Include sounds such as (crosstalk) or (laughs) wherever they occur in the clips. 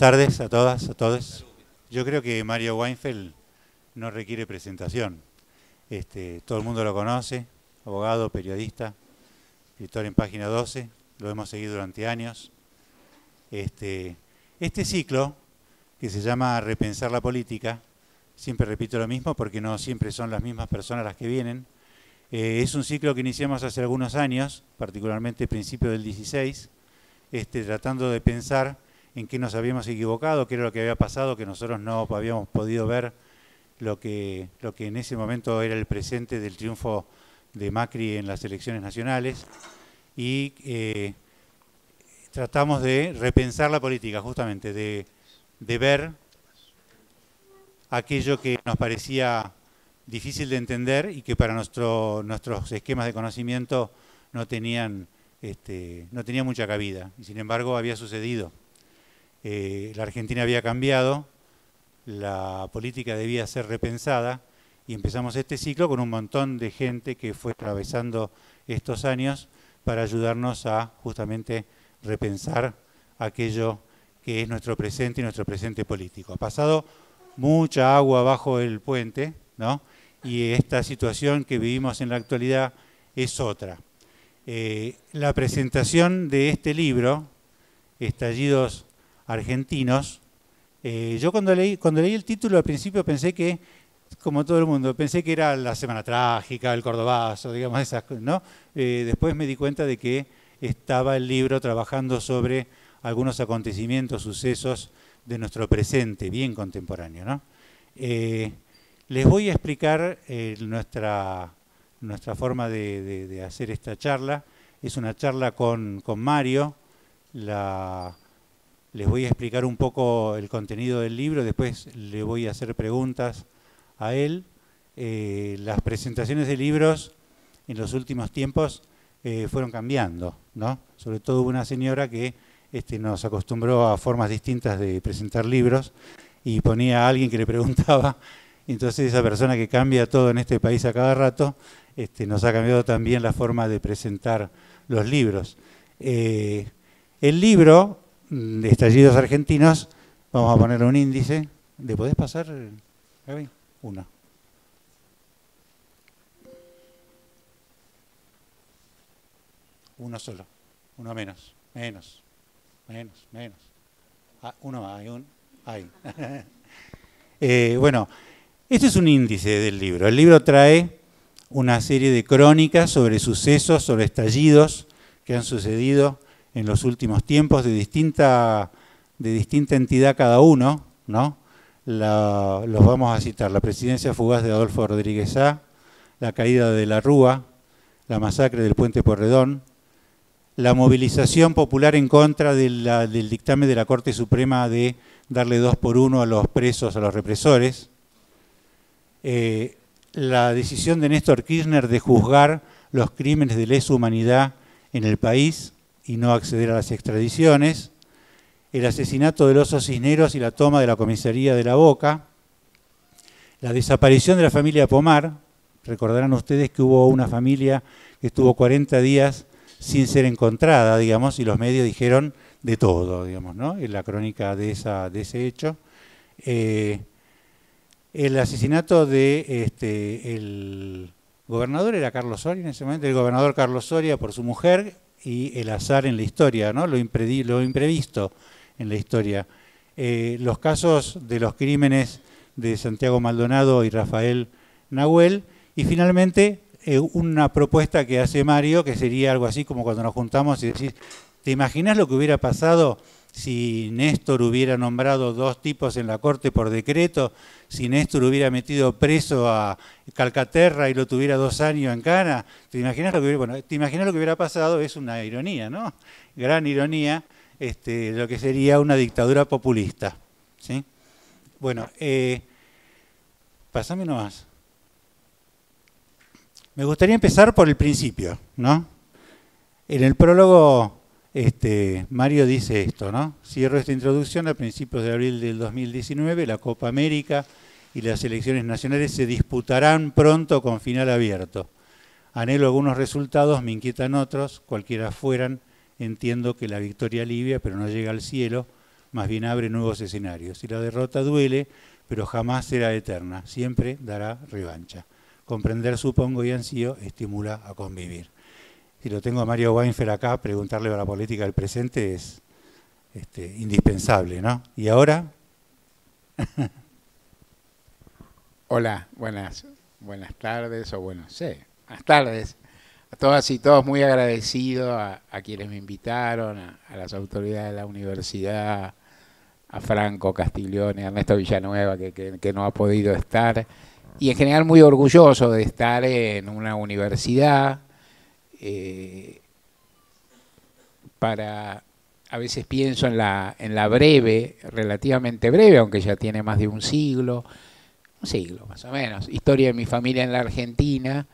Buenas tardes a todas, a todos. Yo creo que Mario Weinfeld no requiere presentación. Este, todo el mundo lo conoce, abogado, periodista, escritor en página 12, lo hemos seguido durante años. Este, este, ciclo, que se llama Repensar la Política, siempre repito lo mismo porque no siempre son las mismas personas las que vienen, eh, es un ciclo que iniciamos hace algunos años, particularmente principio del 16, este, tratando de pensar en qué nos habíamos equivocado, qué era lo que había pasado, que nosotros no habíamos podido ver lo que, lo en ese momento era el presente del triunfo de Macri en las elecciones nacionales. Y eh, tratamos de repensar la política, justamente, de, ver aquello que nos parecía difícil de entender y que para nuestros esquemas de conocimiento no tenían, este, no mucha cabida. Y sin embargo había sucedido. Eh, la Argentina había cambiado, la política debía ser repensada y empezamos este ciclo con un montón de gente que fue atravesando estos años para ayudarnos a justamente repensar aquello que es nuestro presente y nuestro presente político. Ha pasado mucha agua bajo el puente, Y esta situación que vivimos en la actualidad es otra. Eh, la presentación de este libro, Estallidos argentinos. Eh, yo cuando leí, cuando leí el título al principio pensé que, como todo el mundo, pensé que era la Semana Trágica, el Cordobazo, digamos esas cosas, ¿no? Eh, después me di cuenta de que estaba el libro trabajando sobre algunos acontecimientos, sucesos de nuestro presente, bien contemporáneo, ¿no? Eh, les voy a explicar nuestra, nuestra forma de, hacer esta charla. Es una charla con, con Mario, la les voy a explicar un poco el contenido del libro, después le voy a hacer preguntas a él. Eh, las presentaciones de libros en los últimos tiempos eh, fueron cambiando, ¿no? Sobre todo una señora que este, nos acostumbró a formas distintas de presentar libros y ponía a alguien que le preguntaba. (laughs) Entonces esa persona que cambia todo en este país a cada rato, este, nos ha cambiado también la forma de presentar los libros. Eh, el libro de estallidos argentinos, vamos a ponerle un índice. ¿Le podés pasar, Uno. Una. Uno solo, uno menos, menos, menos, menos. Ah, uno más, (laughs) eh, bueno, este es un índice del libro. El libro trae una serie de crónicas sobre sucesos, sobre estallidos que han sucedido en los últimos tiempos de distinta, de distinta entidad cada uno, ¿no? los vamos a citar, la presidencia fugaz de Adolfo Rodríguez A, la caída de la Rúa, la masacre del puente Porredón, la movilización popular en contra del dictamen de la Corte Suprema de darle dos por uno a los presos, a los represores, eh, la decisión de Néstor Kirchner de juzgar los crímenes de lesa humanidad en el país, y no acceder a las extradiciones, el asesinato del oso Cisneros y la toma de la comisaría de la Boca, la desaparición de la familia Pomar, recordarán ustedes que hubo una familia que estuvo 40 días sin ser encontrada, digamos, y los medios dijeron de todo, digamos, ¿no? En la crónica de, esa, de ese hecho. Eh, el asesinato de este, el gobernador era Carlos Soria en ese momento, el gobernador Carlos Soria por su mujer, y el azar en la historia, ¿no? lo, imprevisto en la historia. Eh, los casos de los crímenes de Santiago Maldonado y Rafael Nahuel, y finalmente eh, una propuesta que hace Mario, que sería algo así como cuando nos juntamos y decís, ¿te imaginas lo que hubiera pasado si Néstor hubiera nombrado dos tipos en la corte por decreto, si Néstor hubiera metido preso a Calcaterra y lo tuviera dos años en cana, ¿te imaginas lo que hubiera, ¿te lo que hubiera pasado? Es una ironía, ¿no? Gran ironía, este, lo que sería una dictadura populista. ¿sí? Bueno, eh, pasame nomás. Me gustaría empezar por el principio, ¿no? En el prólogo este, Mario dice esto, ¿no? Cierro esta introducción. A principios de abril del 2019, la Copa América y las elecciones nacionales se disputarán pronto con final abierto. Anhelo algunos resultados, me inquietan otros, cualquiera fueran. Entiendo que la victoria alivia, pero no llega al cielo, más bien abre nuevos escenarios. Y la derrota duele, pero jamás será eterna. Siempre dará revancha. Comprender, supongo, y ansío estimula a convivir si lo tengo a Mario Weinfeld acá, preguntarle a la política del presente es este, indispensable, ¿no? ¿Y ahora? (laughs) Hola, buenas, buenas tardes, o bueno, sí, buenas tardes. A todas y todos muy agradecido a, quienes me invitaron, a, las autoridades de la universidad, a Franco Castiglione, a Ernesto Villanueva, que no ha podido estar, y en general muy orgulloso de estar en una universidad eh, para, a veces pienso en la, en la breve, relativamente breve, aunque ya tiene más de un siglo, un siglo más o menos, historia de mi familia en la Argentina,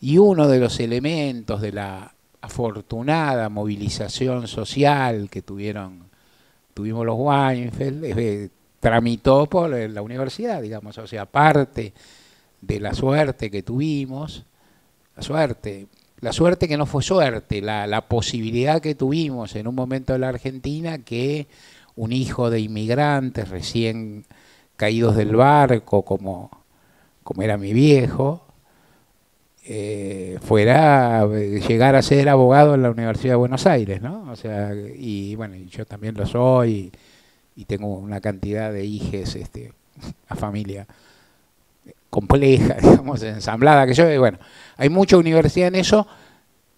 y uno de los elementos de la afortunada movilización social que tuvieron, tuvimos los Weinfeld, tramitó por la universidad, digamos, o sea, parte de la suerte que tuvimos, la suerte, la suerte que no fue suerte, la, posibilidad que tuvimos en un momento en la Argentina que un hijo de inmigrantes recién caídos del barco, como, era mi viejo, eh, fuera fuera eh, llegar a ser abogado en la Universidad de Buenos Aires, ¿no? O sea, y bueno, yo también lo soy y, tengo una cantidad de hijes este, (laughs) a familia compleja, (laughs) digamos, ensamblada, que yo, bueno, hay mucha universidad en eso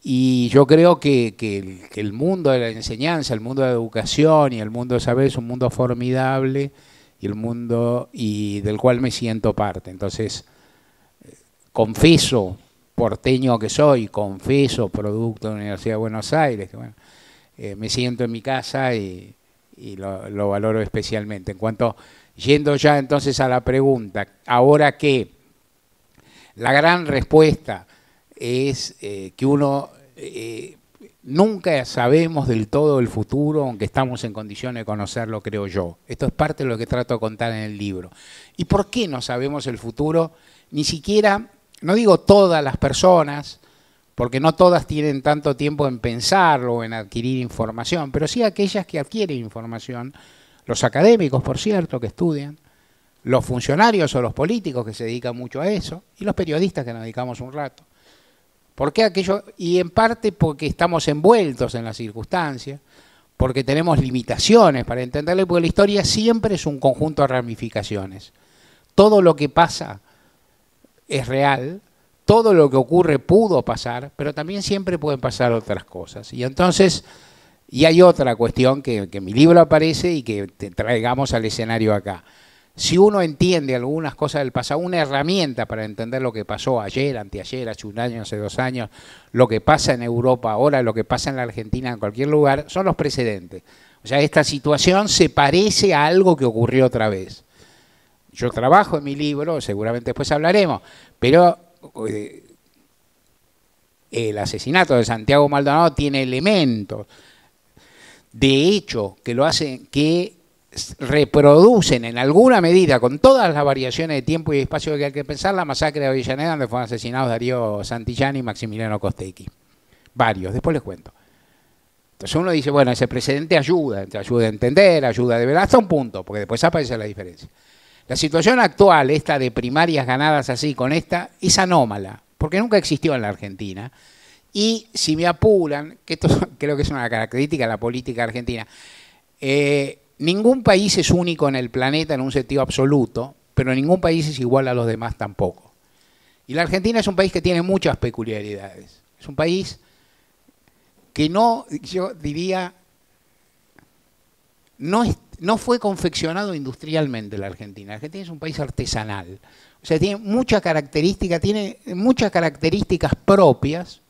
y yo creo que, el mundo de la enseñanza, el mundo de la educación y el mundo de saber es un mundo formidable y el mundo y del cual me siento parte. Entonces, confieso, porteño que soy, confieso, producto de la Universidad de Buenos Aires, bueno, eh, me siento en mi casa y, lo, lo valoro especialmente. En cuanto Yendo ya entonces a la pregunta, ahora qué? la gran respuesta es eh, que uno eh, nunca sabemos del todo el futuro, aunque estamos en condiciones de conocerlo, creo yo. Esto es parte de lo que trato de contar en el libro. ¿Y por qué no sabemos el futuro? Ni siquiera, no digo todas las personas, porque no todas tienen tanto tiempo en pensarlo o en adquirir información, pero sí aquellas que adquieren información los académicos, por cierto, que estudian, los funcionarios o los políticos que se dedican mucho a eso, y los periodistas que nos dedicamos un rato. ¿Por qué aquello? Y en parte porque estamos envueltos en las circunstancias, porque tenemos limitaciones para entenderlo, porque la historia siempre es un conjunto de ramificaciones. Todo lo que pasa es real, todo lo que ocurre pudo pasar, pero también siempre pueden pasar otras cosas. Y entonces y hay otra cuestión que, en mi libro aparece y que traigamos al escenario acá. Si uno entiende algunas cosas del pasado, una herramienta para entender lo que pasó ayer, anteayer, hace un año, hace dos años, lo que pasa en Europa ahora, lo que pasa en la Argentina, en cualquier lugar, son los precedentes. O sea, esta situación se parece a algo que ocurrió otra vez. Yo trabajo en mi libro, seguramente después hablaremos, pero eh, el asesinato de Santiago Maldonado tiene elementos de hecho que lo hacen, que reproducen en alguna medida, con todas las variaciones de tiempo y espacio que hay que pensar, la masacre de Avellaneda donde fueron asesinados Darío Santillán y Maximiliano Costequi Varios, después les cuento. Entonces uno dice, bueno, ese presidente ayuda, ayuda a entender, ayuda de ver hasta un punto, porque después aparece la diferencia. La situación actual, esta de primarias ganadas así con esta, es anómala, porque nunca existió en la Argentina. Y si me apuran, que esto (laughs) creo que es una característica de la política argentina, eh, ningún país es único en el planeta en un sentido absoluto, pero ningún país es igual a los demás tampoco. Y la Argentina es un país que tiene muchas peculiaridades. Es un país que no, yo diría, no, no fue confeccionado industrialmente la Argentina. La Argentina es un país artesanal. O sea, tiene muchas características, tiene muchas características propias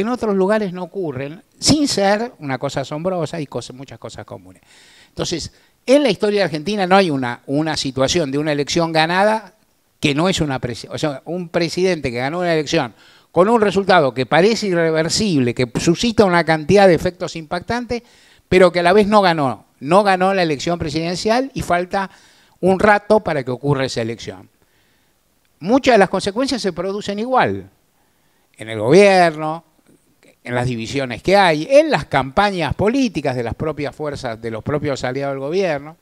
en otros lugares no ocurren, sin ser una cosa asombrosa y cosas, muchas cosas comunes. Entonces, en la historia de argentina no hay una, una situación de una elección ganada que no es una... O sea, un presidente que ganó una elección con un resultado que parece irreversible, que suscita una cantidad de efectos impactantes, pero que a la vez no ganó. No ganó la elección presidencial y falta un rato para que ocurra esa elección. Muchas de las consecuencias se producen igual, en el gobierno, en las divisiones que hay, en las campañas políticas de las propias fuerzas, de los propios aliados del gobierno,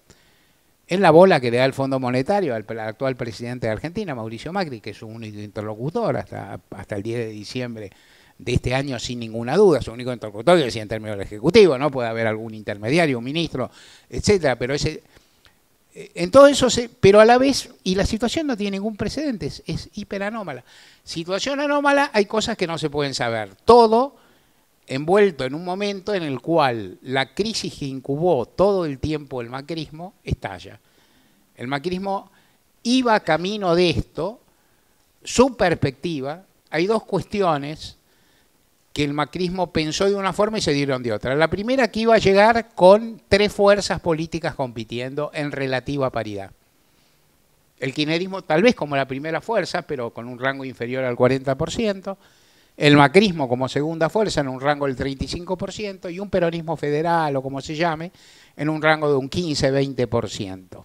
en la bola que le da el Fondo Monetario al, actual presidente de Argentina, Mauricio Macri, que es su único interlocutor hasta, hasta el 10 de diciembre de este año sin ninguna duda, su único interlocutor, decía en términos del Ejecutivo, ¿no? Puede haber algún intermediario, un ministro, etcétera, pero ese eh, en todo eso pero a la vez, y la situación no tiene ningún precedente, es hiperanómala. Situación anómala, hay cosas que no se pueden saber. Todo envuelto en un momento en el cual la crisis que incubó todo el tiempo el macrismo estalla. El macrismo iba camino de esto, su perspectiva, hay dos cuestiones que el macrismo pensó de una forma y se dieron de otra. La primera que iba a llegar con tres fuerzas políticas compitiendo en relativa paridad. El kirchnerismo tal vez como la primera fuerza, pero con un rango inferior al 40%, el macrismo como segunda fuerza en un rango del 35% y un peronismo federal o como se llame en un rango de un 15-20%.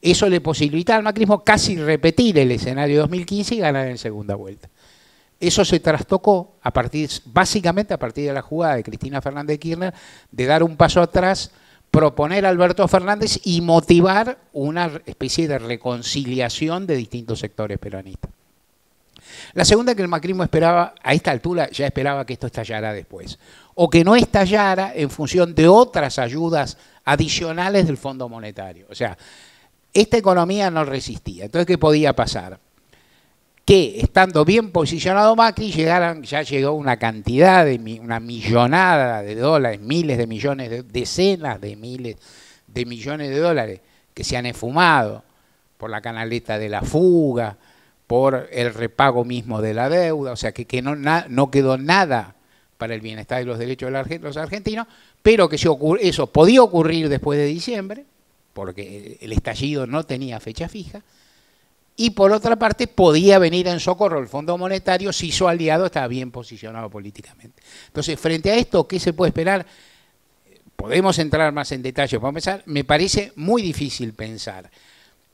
Eso le posibilita al macrismo casi repetir el escenario 2015 y ganar en segunda vuelta. Eso se trastocó a partir, básicamente a partir de la jugada de Cristina Fernández Kirchner de dar un paso atrás, proponer a Alberto Fernández y motivar una especie de reconciliación de distintos sectores peronistas. La segunda que el macrismo esperaba, a esta altura ya esperaba que esto estallara después, o que no estallara en función de otras ayudas adicionales del Fondo Monetario. O sea, esta economía no resistía. Entonces, ¿qué podía pasar? Que estando bien posicionado Macri, llegaran, ya llegó una cantidad, de, una millonada de dólares, miles de millones, de, decenas de miles de millones de dólares que se han esfumado por la canaleta de la fuga, por el repago mismo de la deuda, o sea que, no, no quedó nada para el bienestar y los derechos de los argentinos, pero que eso podía ocurrir después de diciembre, porque el estallido no tenía fecha fija, y por otra parte podía venir en socorro el Fondo Monetario si su aliado estaba bien posicionado políticamente. Entonces, frente a esto, ¿qué se puede esperar? Podemos entrar más en detalle, para empezar, me parece muy difícil pensar.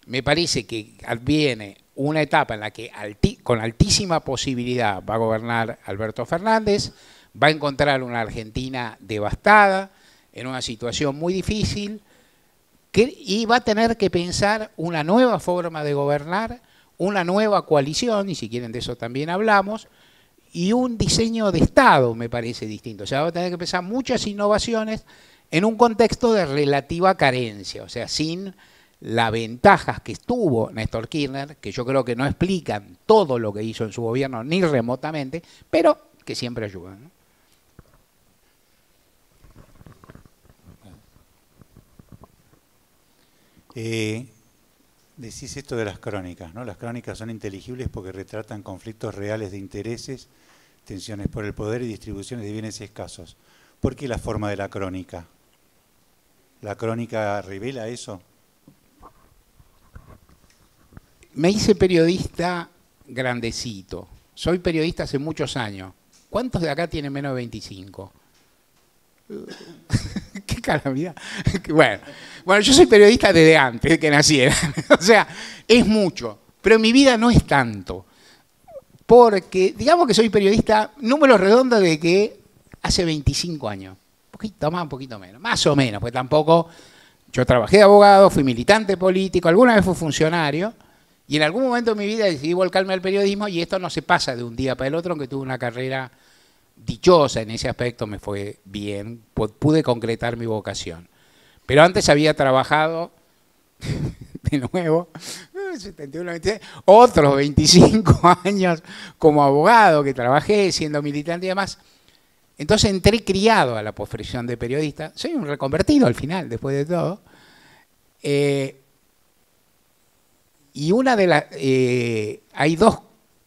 Me parece que adviene una etapa en la que con altísima posibilidad va a gobernar Alberto Fernández, va a encontrar una Argentina devastada, en una situación muy difícil, y va a tener que pensar una nueva forma de gobernar, una nueva coalición, y si quieren de eso también hablamos, y un diseño de Estado, me parece distinto. O sea, va a tener que pensar muchas innovaciones en un contexto de relativa carencia, o sea, sin las ventajas que estuvo Néstor Kirchner, que yo creo que no explican todo lo que hizo en su gobierno ni remotamente, pero que siempre ayudan. Eh, decís esto de las crónicas, ¿no? Las crónicas son inteligibles porque retratan conflictos reales de intereses, tensiones por el poder y distribuciones de bienes escasos. ¿Por qué la forma de la crónica? ¿La crónica revela eso? me hice periodista grandecito. Soy periodista hace muchos años. ¿Cuántos de acá tienen menos de 25? (laughs) Qué calamidad. (laughs) bueno. bueno, yo soy periodista desde antes de que naciera. (laughs) o sea, es mucho. Pero mi vida no es tanto. Porque, digamos que soy periodista, número redondo de que hace 25 años. Un poquito más, un poquito menos. Más o menos, pues tampoco. Yo trabajé de abogado, fui militante político, alguna vez fui funcionario. Y en algún momento de mi vida decidí volcarme al periodismo y esto no se pasa de un día para el otro, aunque tuve una carrera dichosa en ese aspecto, me fue bien, pude concretar mi vocación. Pero antes había trabajado, (laughs) de nuevo, eh, otros 25 (laughs) años como abogado que trabajé, siendo militante y demás. Entonces entré criado a la profesión de periodista, soy un reconvertido al final, después de todo. Eh, y una de las... Eh, hay dos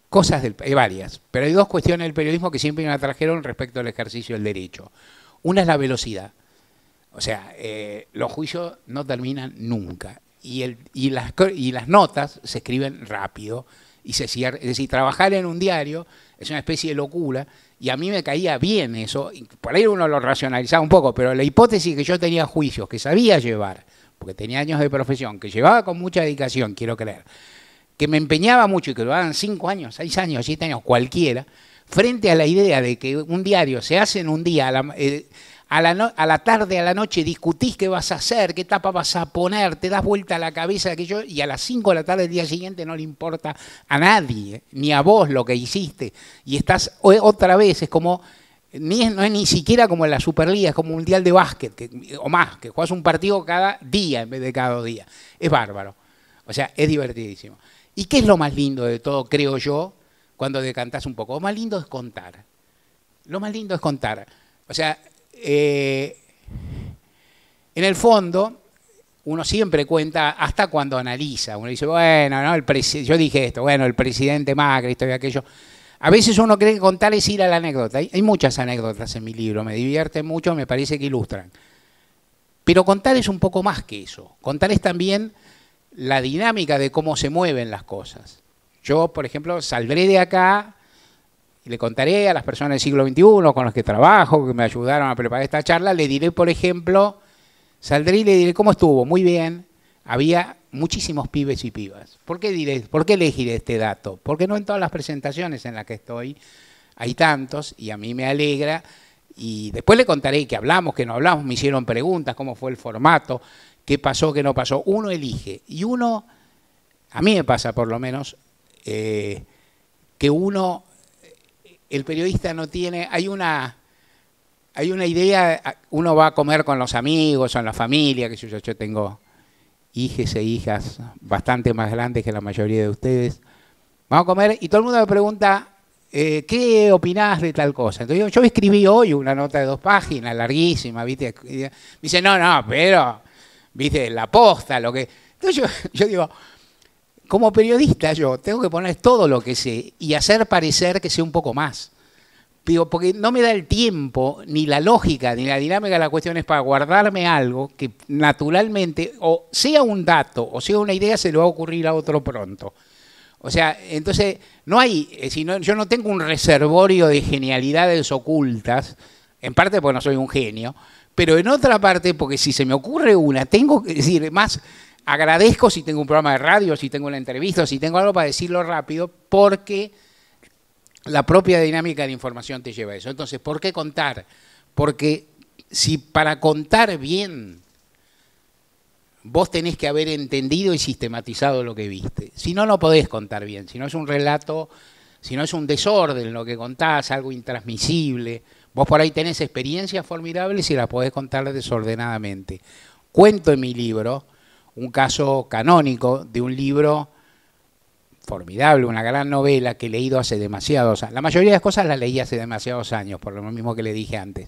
cosas, del, varias, pero hay dos cuestiones del periodismo que siempre me atrajeron respecto al ejercicio del derecho. Una es la velocidad. O sea, eh, los juicios no terminan nunca. Y, el, y, las, y las notas se escriben rápido y se cierran. Es decir, trabajar en un diario es una especie de locura y a mí me caía bien eso. por ahí uno lo racionalizaba un poco, pero la hipótesis que yo tenía juicios, que sabía llevar, porque tenía años de profesión, que llevaba con mucha dedicación, quiero creer, que me empeñaba mucho y que lo hagan cinco años, seis años, siete años, cualquiera, frente a la idea de que un diario se hace en un día, a la, eh, tarde, a la noche, discutís qué vas a hacer, qué tapa vas a poner, te das vuelta a la cabeza, aquello, y a las cinco de la tarde del día siguiente no le importa a nadie, ni a vos lo que hiciste, y estás otra vez, es como no es ni siquiera como en la Superliga, es como un mundial de básquet, o más, que juegas un partido cada día en vez de cada día. Es bárbaro. O sea, es divertidísimo. ¿Y qué es lo más lindo de todo, creo yo, cuando decantás un poco? Lo más lindo es contar. Lo más lindo es contar. O sea, eh, en el fondo, uno siempre cuenta hasta cuando analiza. Uno dice, bueno, no, el yo dije esto, bueno, el presidente Macri, esto y aquello. A veces uno cree que contar es ir a la anécdota. Hay, muchas anécdotas en mi libro, me divierten mucho, me parece que ilustran. Pero contar es un poco más que eso. Contar es también la dinámica de cómo se mueven las cosas. Yo, por ejemplo, saldré de acá y le contaré a las personas del siglo XXI con las que trabajo, que me ayudaron a preparar esta charla, le diré, por ejemplo, saldré y le diré, ¿cómo estuvo? Muy bien. Había muchísimos pibes y pibas. ¿Por qué, diré, ¿Por qué elegiré este dato? Porque no en todas las presentaciones en las que estoy hay tantos y a mí me alegra. Y después le contaré que hablamos, que no hablamos, me hicieron preguntas, cómo fue el formato, qué pasó, qué no pasó. Uno elige y uno, a mí me pasa por lo menos, eh, que uno, el periodista no tiene, hay una hay una idea, uno va a comer con los amigos o la familia, que yo, yo tengo hijes e hijas bastante más grandes que la mayoría de ustedes. Vamos a comer y todo el mundo me pregunta, eh, ¿qué opinás de tal cosa? Entonces yo, escribí hoy una nota de dos páginas, larguísima, ¿viste? Me dice, no, no, pero, ¿viste? La posta, lo que... Entonces (laughs) yo digo, como periodista yo tengo que poner todo lo que sé y hacer parecer que sé un poco más. Digo, porque no me da el tiempo, ni la lógica, ni la dinámica de la cuestión es para guardarme algo que naturalmente, o sea un dato, o sea una idea, se le va a ocurrir a otro pronto. O sea, entonces, no hay, eh, yo no tengo un reservorio de genialidades ocultas, en parte porque no soy un genio, pero en otra parte porque si se me ocurre una, tengo que decir, más agradezco si tengo un programa de radio, si tengo una entrevista, si tengo algo para decirlo rápido, porque la propia dinámica de información te lleva a eso. Entonces, ¿por qué contar? Porque si para contar bien vos tenés que haber entendido y sistematizado lo que viste. Si no, no podés contar bien. Si no es un relato, si no es un desorden lo que contás, algo intransmisible. Vos por ahí tenés experiencias formidables y las podés contar desordenadamente. Cuento en mi libro un caso canónico de un libro formidable, una gran novela que he leído hace demasiados años. La mayoría de las cosas las leí hace demasiados años, por lo mismo que le dije antes.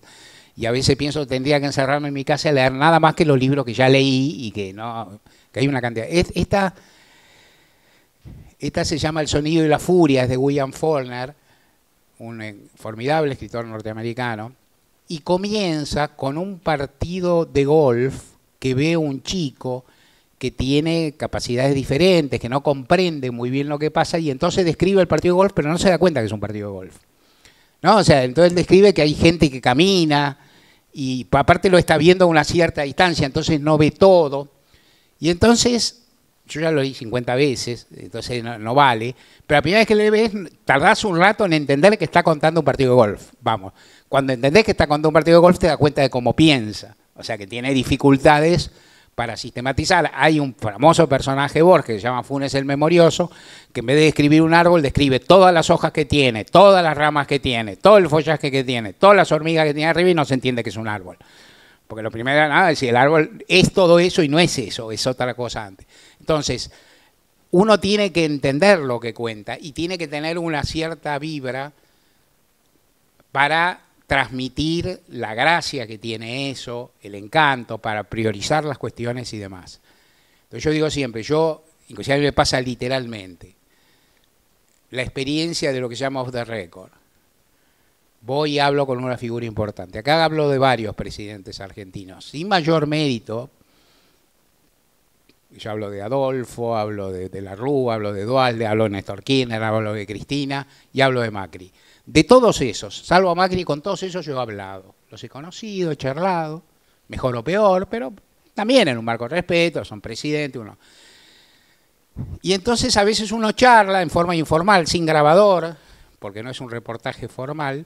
Y a veces pienso, que tendría que encerrarme en mi casa a leer nada más que los libros que ya leí y que no, que hay una cantidad. Esta, esta se llama El sonido y la furia, es de William Faulkner, un eh, formidable escritor norteamericano, y comienza con un partido de golf que ve un chico que tiene capacidades diferentes, que no comprende muy bien lo que pasa y entonces describe el partido de golf, pero no se da cuenta que es un partido de golf. ¿No? O sea, entonces describe que hay gente que camina y aparte lo está viendo a una cierta distancia, entonces no ve todo. Y entonces, yo ya lo vi 50 veces, entonces no, vale, pero la primera vez que le ves, tardás un rato en entender que está contando un partido de golf. Vamos, cuando entendés que está contando un partido de golf te das cuenta de cómo piensa, o sea, que tiene dificultades para sistematizar, hay un famoso personaje Borges que se llama Funes el Memorioso, que en vez de describir un árbol, describe todas las hojas que tiene, todas las ramas que tiene, todo el follaje que tiene, todas las hormigas que tiene arriba y no se entiende que es un árbol. Porque lo primero es nada, si el árbol es todo eso y no es eso, es otra cosa antes. Entonces, uno tiene que entender lo que cuenta y tiene que tener una cierta vibra para transmitir la gracia que tiene eso, el encanto, para priorizar las cuestiones y demás. Entonces yo digo siempre, yo, inclusive me pasa literalmente, la experiencia de lo que se llama off the record. Voy y hablo con una figura importante. Acá hablo de varios presidentes argentinos, sin mayor mérito. Yo hablo de Adolfo, hablo de, de la Rúa, hablo de Dualde, hablo de Néstor Kirchner, hablo de Cristina y hablo de Macri. De todos esos, salvo a Macri, con todos esos yo he hablado. Los he conocido, he charlado, mejor o peor, pero también en un marco de respeto, son presidente, uno. Y entonces a veces uno charla en forma informal, sin grabador, porque no es un reportaje formal,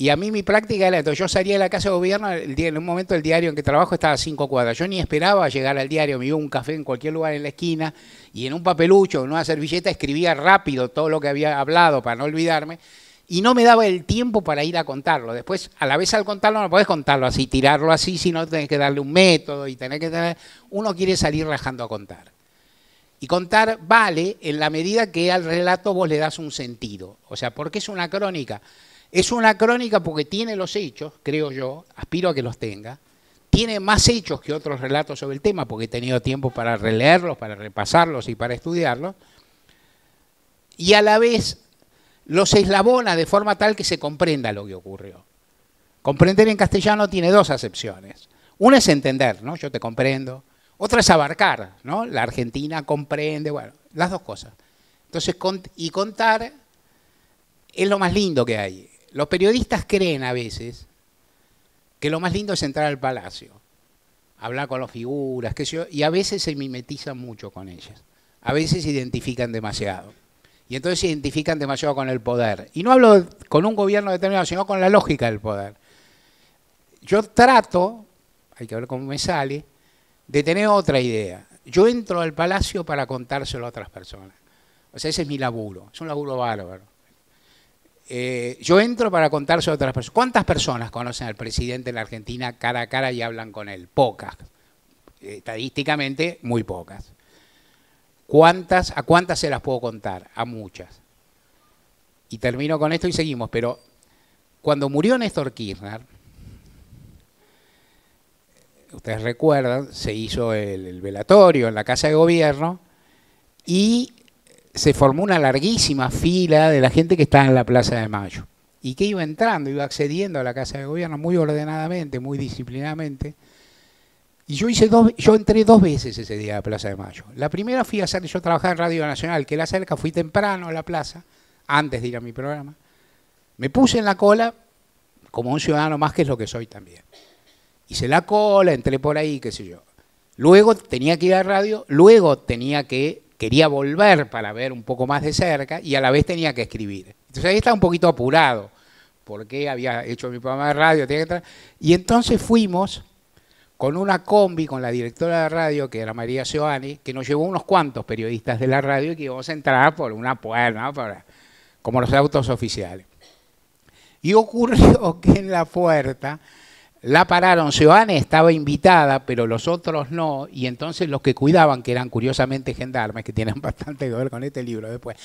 y a mí mi práctica era esto. Yo salía de la casa de gobierno en un momento el diario en que trabajo estaba a cinco cuadras. Yo ni esperaba llegar al diario, me iba a un café en cualquier lugar en la esquina y en un papelucho, en una servilleta, escribía rápido todo lo que había hablado para no olvidarme. Y no me daba el tiempo para ir a contarlo. Después, a la vez al contarlo, no podés contarlo así, tirarlo así, sino tenés que darle un método y tenés que tener... Uno quiere salir rajando a contar. Y contar vale en la medida que al relato vos le das un sentido. O sea, porque es una crónica. Es una crónica porque tiene los hechos, creo yo, aspiro a que los tenga. Tiene más hechos que otros relatos sobre el tema porque he tenido tiempo para releerlos, para repasarlos y para estudiarlos. Y a la vez los eslabona de forma tal que se comprenda lo que ocurrió. Comprender en castellano tiene dos acepciones. Una es entender, ¿no? Yo te comprendo. Otra es abarcar, ¿no? La Argentina comprende, bueno, las dos cosas. Entonces, y contar es lo más lindo que hay los periodistas creen a veces que lo más lindo es entrar al palacio, hablar con las figuras, qué yo, y a veces se mimetizan mucho con ellas, a veces se identifican demasiado. Y entonces se identifican demasiado con el poder. Y no hablo con un gobierno determinado, sino con la lógica del poder. Yo trato, hay que ver cómo me sale, de tener otra idea. Yo entro al palacio para contárselo a otras personas. O sea, ese es mi laburo, es un laburo bárbaro. Eh, yo entro para contar a otras personas. ¿Cuántas personas conocen al presidente de la Argentina cara a cara y hablan con él? Pocas. Estadísticamente, muy pocas. ¿Cuántas, ¿A cuántas se las puedo contar? A muchas. Y termino con esto y seguimos, pero cuando murió Néstor Kirchner, ustedes recuerdan, se hizo el velatorio en la Casa de Gobierno y se formó una larguísima fila de la gente que estaba en la Plaza de Mayo y que iba entrando, iba accediendo a la Casa de Gobierno muy ordenadamente, muy disciplinadamente. Y yo, hice dos, yo entré dos veces ese día a la Plaza de Mayo. La primera fui a hacer, yo trabajaba en Radio Nacional, que la cerca, fui temprano a la plaza, antes de ir a mi programa. Me puse en la cola como un ciudadano más que es lo que soy también. Hice la cola, entré por ahí, qué sé yo. Luego tenía que ir a radio, luego tenía que quería volver para ver un poco más de cerca y a la vez tenía que escribir. Entonces ahí estaba un poquito apurado, porque había hecho mi programa de radio, tenía que entrar. Y entonces fuimos con una combi, con la directora de radio, que era María Giovanni, que nos llevó unos cuantos periodistas de la radio y que íbamos a entrar por una puerta, como los autos oficiales. Y ocurrió (laughs) que en la puerta la pararon, Joana estaba invitada, pero los otros no, y entonces los que cuidaban, que eran curiosamente gendarmes, que tienen (laughs) bastante que ver con este libro después,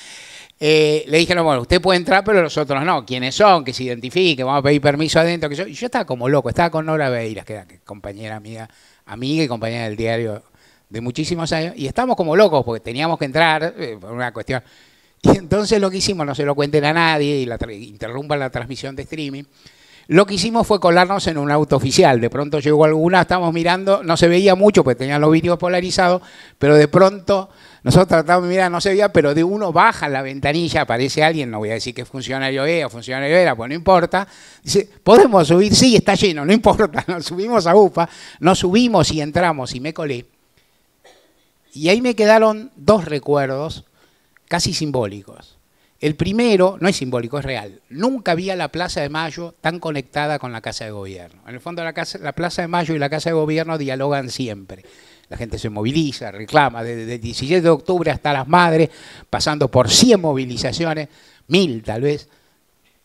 eh, le dijeron, bueno, usted puede entrar, pero los otros no, ¿quiénes son? Que se identifique, vamos a pedir permiso adentro. Que yo, y yo estaba como loco, estaba con Nora Beiras, que era compañera amiga, amiga y compañera del diario de muchísimos años, y estábamos como locos porque teníamos que entrar eh, por una cuestión. Y entonces lo que hicimos, no se lo cuenten a nadie y la interrumpan la transmisión de streaming, lo que hicimos fue colarnos en un auto oficial. De pronto llegó alguna, estábamos mirando, no se veía mucho porque tenían los vidrios polarizados, pero de pronto nosotros tratamos de mirar, no se veía, pero de uno baja la ventanilla, aparece alguien, no voy a decir que funcionario E o funcionario era, pues no importa. Dice, ¿podemos subir? Sí, está lleno, no (laughs) importa. Nos subimos a UPA, nos subimos y entramos y me colé. Y ahí me quedaron dos recuerdos casi simbólicos. El primero, no es simbólico, es real. Nunca había la Plaza de Mayo tan conectada con la Casa de Gobierno. En el fondo, la, casa, la Plaza de Mayo y la Casa de Gobierno dialogan siempre. La gente se moviliza, reclama, desde el 17 de octubre hasta las madres, pasando por 100 movilizaciones, mil tal vez,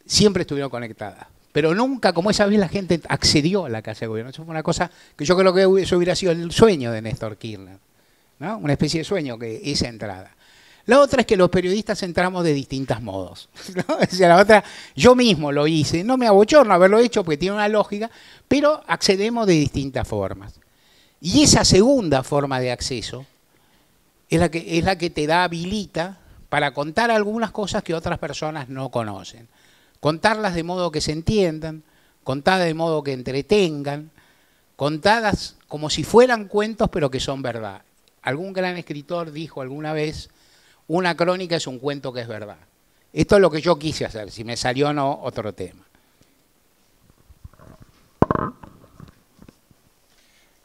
siempre estuvieron conectadas. Pero nunca, como esa vez, la gente accedió a la Casa de Gobierno. Eso fue una cosa que yo creo que eso hubiera sido el sueño de Néstor Kirchner, ¿no? una especie de sueño que esa entrada. La otra es que los periodistas entramos de distintos modos. (laughs) la otra, yo mismo lo hice, no me abochorno haberlo hecho porque tiene una lógica, pero accedemos de distintas formas. Y esa segunda forma de acceso es la que, es la que te da, habilita para contar algunas cosas que otras personas no conocen. Contarlas de modo que se entiendan, contadas de modo que entretengan, contadas como si fueran cuentos pero que son verdad. Algún gran escritor dijo alguna vez, una crónica es un cuento que es verdad. Esto es lo que yo quise hacer, si me salió o no, otro tema.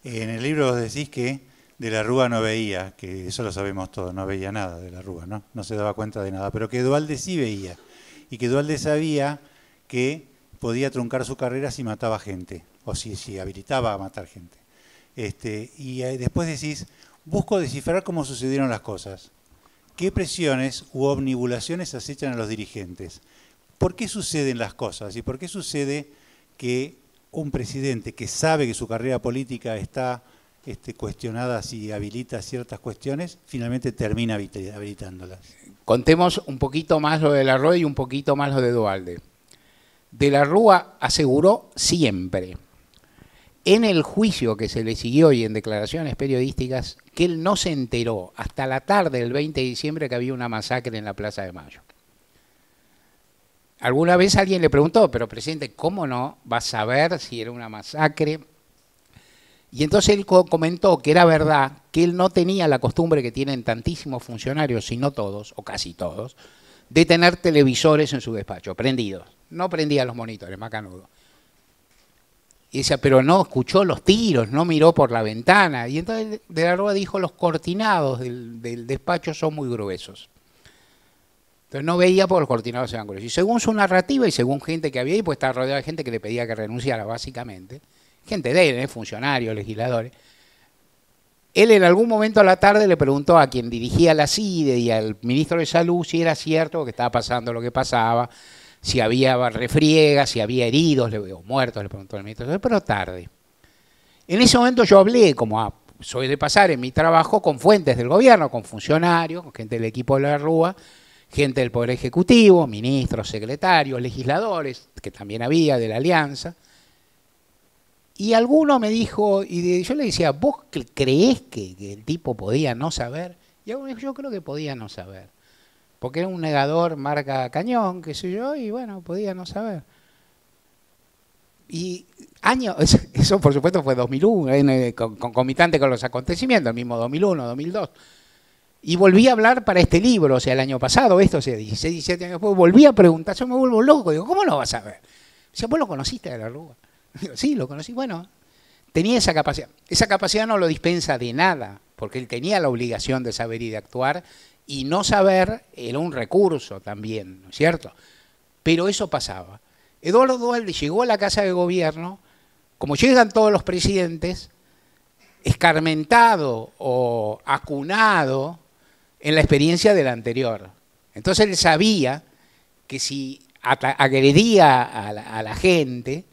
En el libro vos decís que de la Rúa no veía, que eso lo sabemos todos, no veía nada de la Rúa, ¿no? No se daba cuenta de nada, pero que Dualde sí veía. Y que Dualde sabía que podía truncar su carrera si mataba gente, o si, si habilitaba a matar gente. Este, y eh, después decís, busco descifrar cómo sucedieron las cosas. ¿Qué presiones u omnibulaciones acechan a los dirigentes? ¿Por qué suceden las cosas? ¿Y por qué sucede que un presidente que sabe que su carrera política está este, cuestionada si habilita ciertas cuestiones, finalmente termina habilitándolas? Contemos un poquito más lo de la Rúa y un poquito más lo de Dualde. De la Rúa aseguró siempre en el juicio que se le siguió y en declaraciones periodísticas que él no se enteró hasta la tarde del 20 de diciembre que había una masacre en la Plaza de Mayo. Alguna vez alguien le preguntó, pero presidente, ¿cómo no va a saber si era una masacre? Y entonces él comentó que era verdad, que él no tenía la costumbre que tienen tantísimos funcionarios, sino todos, o casi todos, de tener televisores en su despacho, prendidos. No prendía los monitores, macanudo y decía, pero no escuchó los tiros, no miró por la ventana. Y entonces De la rueda dijo, los cortinados del, despacho son muy gruesos. Entonces no veía por los cortinados eran gruesos. Y según su narrativa y según gente que había ahí, pues estaba rodeado de gente que le pedía que renunciara, básicamente. Gente de él, ¿eh? funcionarios, legisladores. Él en algún momento a la tarde le preguntó a quien dirigía la CIDE y al ministro de Salud si era cierto que estaba pasando lo que pasaba, si había refriegas, si había heridos o muertos, le preguntó al ministro, pero tarde. En ese momento yo hablé, como ah, soy de pasar en mi trabajo, con fuentes del gobierno, con funcionarios, con gente del equipo de la Rúa, gente del Poder Ejecutivo, ministros, secretarios, legisladores, que también había de la Alianza. Y alguno me dijo, y yo le decía, ¿vos creés que, que el tipo podía no saber? Y alguno dijo, yo creo que podía no saber porque era un negador marca cañón, qué sé yo, y bueno, podía no saber. Y años, (laughs) eso por supuesto fue 2001, concomitante con los acontecimientos, mismo 2001, 2002. Y volví a hablar para este libro, o sea, el año pasado, esto, o sea, 16, 17 años después, volví a preguntar, yo me vuelvo loco, digo, ¿cómo lo vas a ver? Si vos lo conociste de la Rúa. (laughs) Digo, sí, lo conocí, bueno, tenía esa capacidad. Esa capacidad no lo dispensa de nada, porque él tenía la obligación de saber y de actuar, y no saber era un recurso también, ¿no es cierto? Pero eso pasaba. Eduardo Dualde llegó a la Casa de Gobierno, como llegan todos los presidentes, escarmentado o acunado en la experiencia del anterior. Entonces él sabía que si agredía a la gente,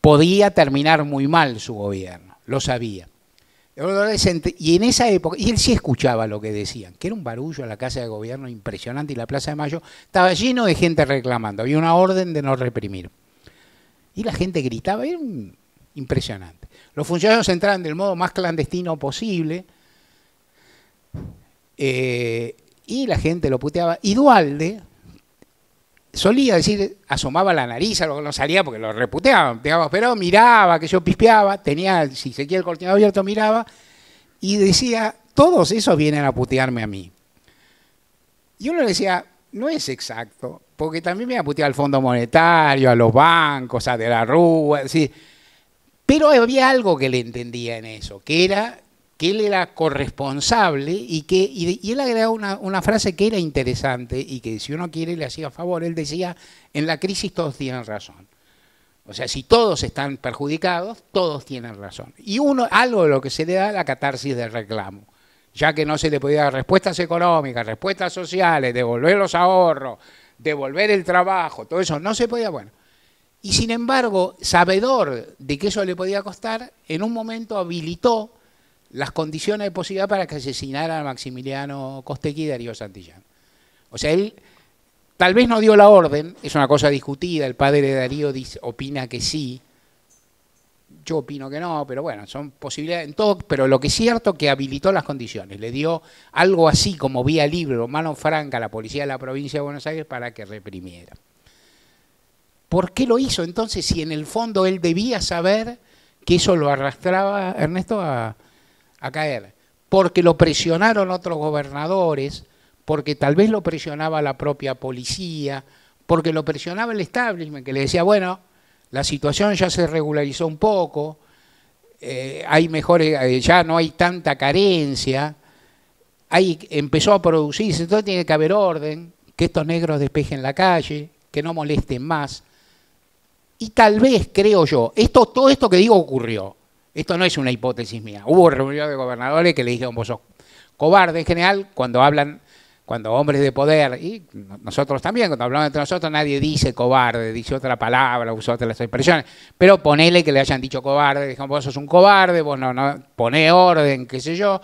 podía terminar muy mal su gobierno, lo sabía. Y en esa época, y él sí escuchaba lo que decían, que era un barullo a la Casa de Gobierno impresionante y la Plaza de Mayo estaba lleno de gente reclamando, había una orden de no reprimir. Y la gente gritaba, era impresionante. Los funcionarios entraban del modo más clandestino posible eh, y la gente lo puteaba. Y Dualde, solía decir, asomaba la nariz, que no salía porque lo reputeaban, digamos, pero miraba, que yo pispeaba, tenía, si se quiere, el cortinado abierto, miraba y decía, todos esos vienen a putearme a mí. Y uno le decía, no es exacto, porque también me iba a al Fondo Monetario, a los bancos, a De la Rúa, Pero había algo que le entendía en eso, que era que él era corresponsable y que y, él agregaba una, frase que era interesante y que si uno quiere le hacía favor. Él decía, en la crisis todos tienen razón. O sea, si todos están perjudicados, todos tienen razón. Y uno, algo de lo que se le da la catarsis del reclamo, ya que no se le podía dar respuestas económicas, respuestas sociales, devolver los ahorros, devolver el trabajo, todo eso, no se podía, bueno. Y sin embargo, sabedor de que eso le podía costar, en un momento habilitó las condiciones de posibilidad para que asesinara a Maximiliano Costequi y Darío Santillán. O sea, él tal vez no dio la orden, es una cosa discutida, el padre de Darío opina que sí, yo opino que no, pero bueno, son posibilidades en todo, pero lo que es cierto que habilitó las condiciones, le dio algo así como vía libre mano franca a la policía de la provincia de Buenos Aires para que reprimiera. ¿Por qué lo hizo entonces si en el fondo él debía saber que eso lo arrastraba, Ernesto, a, a caer, porque lo presionaron otros gobernadores, porque tal vez lo presionaba la propia policía, porque lo presionaba el establishment, que le decía, bueno, la situación ya se regularizó un poco, eh, hay mejores, eh, ya no hay tanta carencia, ahí empezó a producirse, entonces tiene que haber orden, que estos negros despejen la calle, que no molesten más. Y tal vez, creo yo, esto, todo esto que digo ocurrió. Esto no es una hipótesis mía. Hubo reuniones de gobernadores que le dijeron, vos sos cobarde en general, cuando hablan, cuando hombres de poder, y nosotros también, cuando hablamos entre nosotros, nadie dice cobarde, dice otra palabra, usa otras expresiones, pero ponele que le hayan dicho cobarde, dijeron, vos sos un cobarde, vos no, no, pone orden, qué sé yo,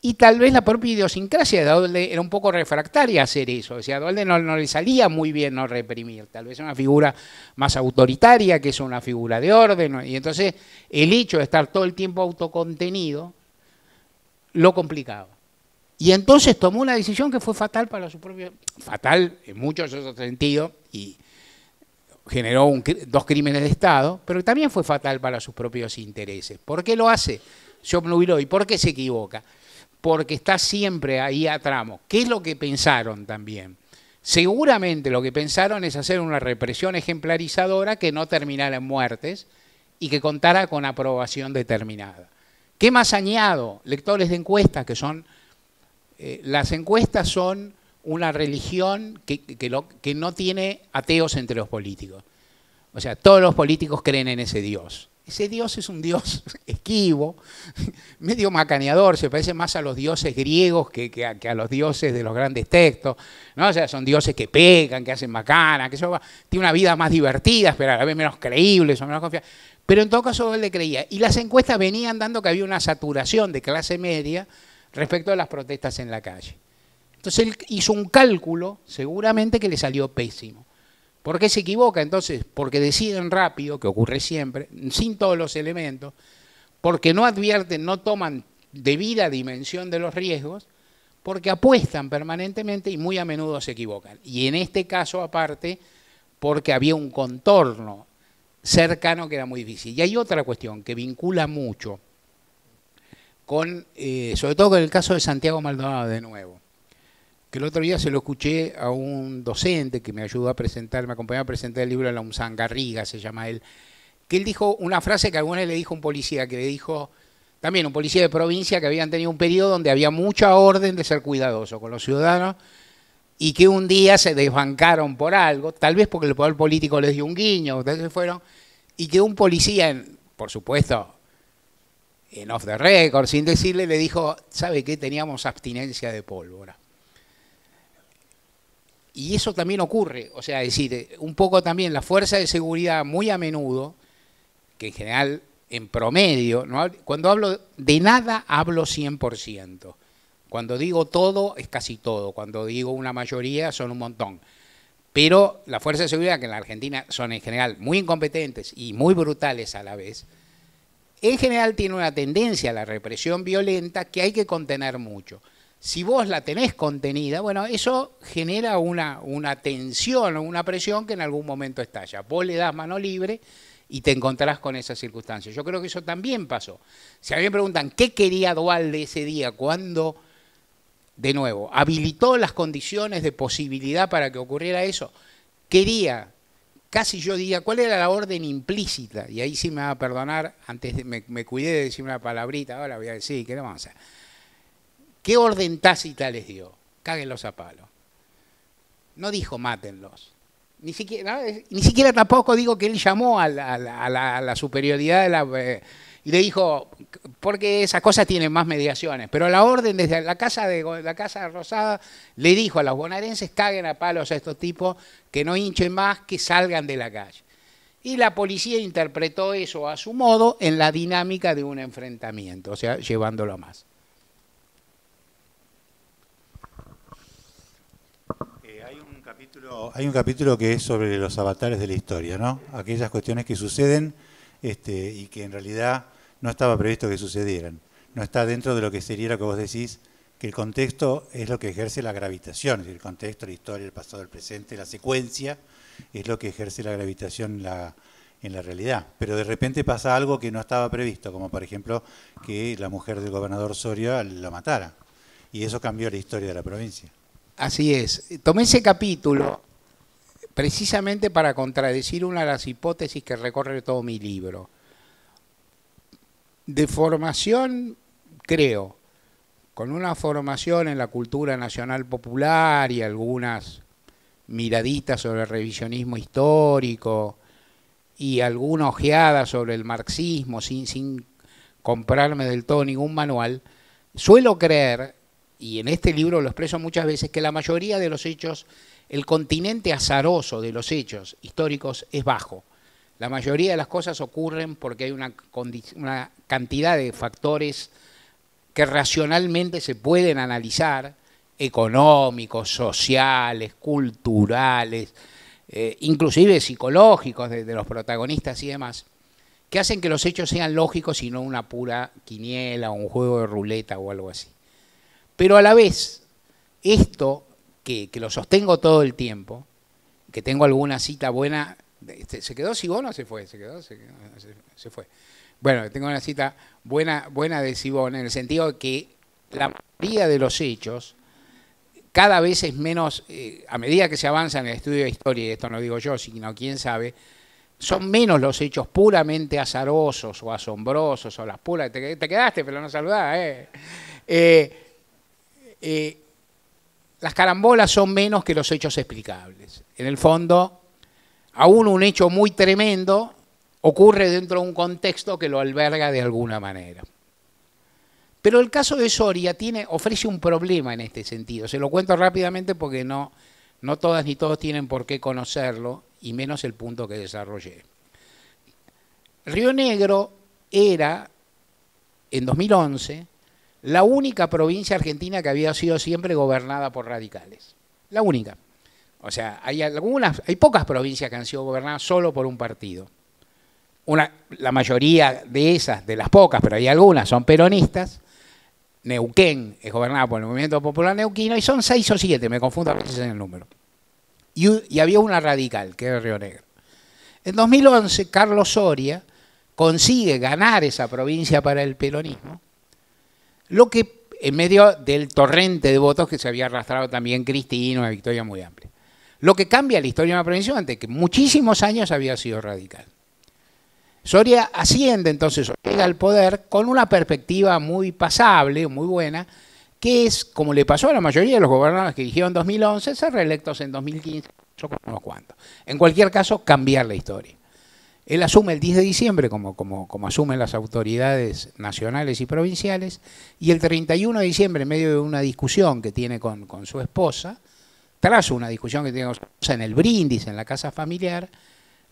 y tal vez la propia idiosincrasia de Dolde era un poco refractaria a hacer eso. O sea, a no, le salía muy bien no reprimir. Tal vez una figura más autoritaria, que es una figura de orden. Y entonces el hecho de estar todo el tiempo autocontenido lo complicaba. Y entonces tomó una decisión que fue fatal para su propio. Fatal en muchos otros sentidos y generó dos crímenes de Estado, pero también fue fatal para sus propios intereses. ¿Por qué lo hace? Se obnubiló. ¿Y por qué se equivoca? porque está siempre ahí a tramo. ¿Qué es lo que pensaron también? Seguramente lo que pensaron es hacer una represión ejemplarizadora que no terminara en muertes y que contara con aprobación determinada. ¿Qué más añado? Lectores de encuestas, que son... Eh, las encuestas son una religión que no tiene ateos entre los políticos. O sea, todos los políticos creen en ese Dios. Ese dios es un dios (laughs) esquivo, (laughs) medio macaneador, se parece más a los dioses griegos que, a, los dioses de los grandes textos. ¿no? O sea, son dioses que pegan, que hacen macana, que eso tiene una vida más divertida, pero a la vez menos creíble, son menos confiables. Pero en todo caso él le creía. Y las encuestas venían dando que había una saturación de clase media respecto a las protestas en la calle. Entonces él hizo un cálculo, seguramente que le salió pésimo. ¿Por qué se equivoca entonces? Porque deciden rápido, que ocurre siempre, sin todos los elementos, porque no advierten, no toman debida dimensión de los riesgos, porque apuestan permanentemente y muy a menudo se equivocan. Y en este caso aparte, porque había un contorno cercano que era muy difícil. Y hay otra cuestión que vincula mucho, con, eh, sobre todo con el caso de Santiago Maldonado de nuevo que el otro día se lo escuché a un docente que me ayudó a presentar, me acompañó a presentar el libro de la Garriga, se llama él, que él dijo una frase que alguna vez le dijo un policía, que le dijo también un policía de provincia que habían tenido un periodo donde había mucha orden de ser cuidadoso con los ciudadanos y que un día se desbancaron por algo, tal vez porque el poder político les dio un guiño, ustedes fueron, y que un policía, por supuesto, en off the record, sin decirle, le dijo, ¿sabe qué? Teníamos abstinencia de pólvora. Y eso también ocurre, o sea, decir, un poco también la fuerza de seguridad muy a menudo, que en general, en promedio, cuando hablo de nada, hablo 100%. Cuando digo todo, es casi todo. Cuando digo una mayoría, son un montón. Pero la fuerza de seguridad, que en la Argentina son en general muy incompetentes y muy brutales a la vez, en general tiene una tendencia a la represión violenta que hay que contener mucho. Si vos la tenés contenida, bueno, eso genera una, una tensión o una presión que en algún momento estalla. Vos le das mano libre y te encontrarás con esas circunstancias. Yo creo que eso también pasó. Si a mí me preguntan qué quería de ese día, cuando, de nuevo, habilitó las condiciones de posibilidad para que ocurriera eso, quería, casi yo diría, cuál era la orden implícita, y ahí sí me va a perdonar, antes de, me, cuidé de decir una palabrita, ahora voy a decir, ¿qué le vamos a hacer? ¿Qué orden tácita les dio? Cáguenlos a palos. No dijo mátenlos. Eh, ni siquiera, tampoco digo que él llamó a la, superioridad de la... Eh, y le dijo, porque esas cosas tienen más mediaciones, pero la orden desde la casa de la casa Rosada le dijo a los bonaerenses, caguen a palos a estos tipos, que no hinchen más, que salgan de la calle. Y la policía interpretó eso a su modo en la dinámica de un enfrentamiento, o sea, llevándolo a más. hay un capítulo que es sobre los avatares de la historia, ¿no? Aquellas cuestiones que suceden este, y que en realidad no estaba previsto que sucedieran. No está dentro de lo que sería lo que vos decís, que el contexto es lo que ejerce la gravitación, el contexto, la historia, el pasado, el presente, la secuencia, es lo que ejerce la gravitación la, en la realidad. Pero de repente pasa algo que no estaba previsto, como por ejemplo que la mujer del gobernador Soria lo matara. Y eso cambió la historia de la provincia. Así es. Tomé ese capítulo precisamente para contradecir una de las hipótesis que recorre todo mi libro. De formación, creo, con una formación en la cultura nacional popular y algunas miraditas sobre el revisionismo histórico y alguna ojeada sobre el marxismo sin, sin comprarme del todo ningún manual, suelo creer y en este libro lo expreso muchas veces, que la mayoría de los hechos, el continente azaroso de los hechos históricos es bajo. La mayoría de las cosas ocurren porque hay una, cantidad de factores que racionalmente se pueden analizar, económicos, sociales, culturales, eh, inclusive psicológicos de, de los protagonistas y demás, que hacen que los hechos sean lógicos y no una pura quiniela o un juego de ruleta o algo así. Pero a la vez, esto que, lo sostengo todo el tiempo, que tengo alguna cita buena, este, ¿se quedó Sibón o se fue? Se quedó, se, fue. Bueno, tengo una cita buena, buena de Sibón, en el sentido de que la mayoría de los hechos cada vez es menos, eh, a medida que se avanza en el estudio de historia, y esto no digo yo, sino quién sabe, son menos los hechos puramente azarosos o asombrosos o las puras, te, te quedaste pero no saludás, eh, eh eh, las carambolas son menos que los hechos explicables. En el fondo, aún un hecho muy tremendo ocurre dentro de un contexto que lo alberga de alguna manera. Pero el caso de Soria tiene, ofrece un problema en este sentido. Se lo cuento rápidamente porque no, no todas ni todos tienen por qué conocerlo, y menos el punto que desarrollé. Río Negro era, en 2011, la única provincia argentina que había sido siempre gobernada por radicales. La única. O sea, hay algunas, hay pocas provincias que han sido gobernadas solo por un partido. Una, la mayoría de esas, de las pocas, pero hay algunas, son peronistas. Neuquén es gobernada por el Movimiento Popular Neuquino y son seis o siete, me confundo a veces en el número. Y, y había una radical, que era Río Negro. En 2011, Carlos Soria consigue ganar esa provincia para el peronismo lo que en medio del torrente de votos que se había arrastrado también Cristina, una victoria muy amplia. Lo que cambia la historia de una provincia ante que muchísimos años había sido radical. Soria asciende entonces, llega al poder con una perspectiva muy pasable, muy buena, que es, como le pasó a la mayoría de los gobernadores que eligieron en 2011, ser reelectos en 2015, yo no En cualquier caso, cambiar la historia. Él asume el 10 de diciembre, como, asumen las autoridades nacionales y provinciales, y el 31 de diciembre, en medio de una discusión que tiene con, su esposa, tras una discusión que tiene con su esposa en el brindis, en la casa familiar,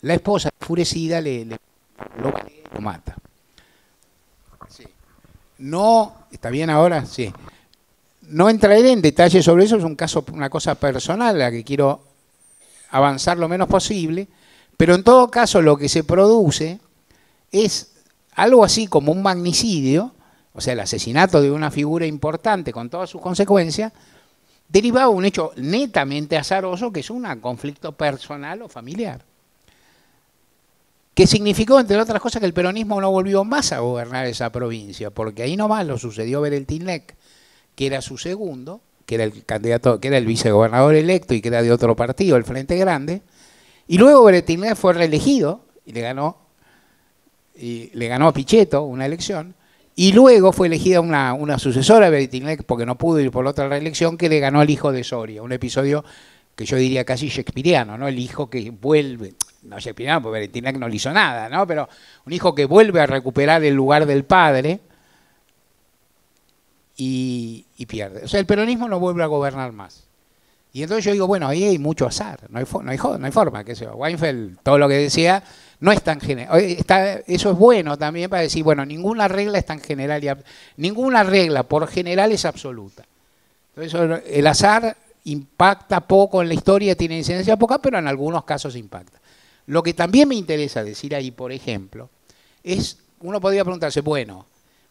la esposa, enfurecida, le, lo, mata. No, ¿está bien ahora? Sí. No entraré en detalles sobre eso, es un caso, una cosa personal la que quiero avanzar lo menos posible, pero en todo caso lo que se produce es algo así como un magnicidio, o sea, el asesinato de una figura importante con todas sus consecuencias, derivado de un hecho netamente azaroso que es un conflicto personal o familiar. Que significó, entre otras cosas, que el peronismo no volvió más a gobernar esa provincia, porque ahí nomás lo sucedió lec que era su segundo, que era el candidato, que era el vicegobernador electo y que era de otro partido, el Frente Grande, y luego Beretinec fue reelegido y le ganó, y le ganó a Pichetto una elección. Y luego fue elegida una, sucesora de Beretinec, porque no pudo ir por la otra reelección, que le ganó al hijo de Soria. Un episodio que yo diría casi Shakespeareano, ¿no? El hijo que vuelve, no Shakespeareano porque Beretinec no le hizo nada, ¿no? Pero un hijo que vuelve a recuperar el lugar del padre. Y, y, pierde. O sea, el peronismo no vuelve a gobernar más. Y entonces yo digo, bueno, ahí hay mucho azar, no hay, no hay, forma, que se Weinfeld, todo lo que decía, no es tan general. eso es bueno también para decir, bueno, ninguna regla es tan general, y ninguna regla por general es absoluta. Entonces el azar impacta poco en la historia, tiene incidencia poca, pero en algunos casos impacta. Lo que también me interesa decir ahí, por ejemplo, es, uno podría preguntarse, bueno,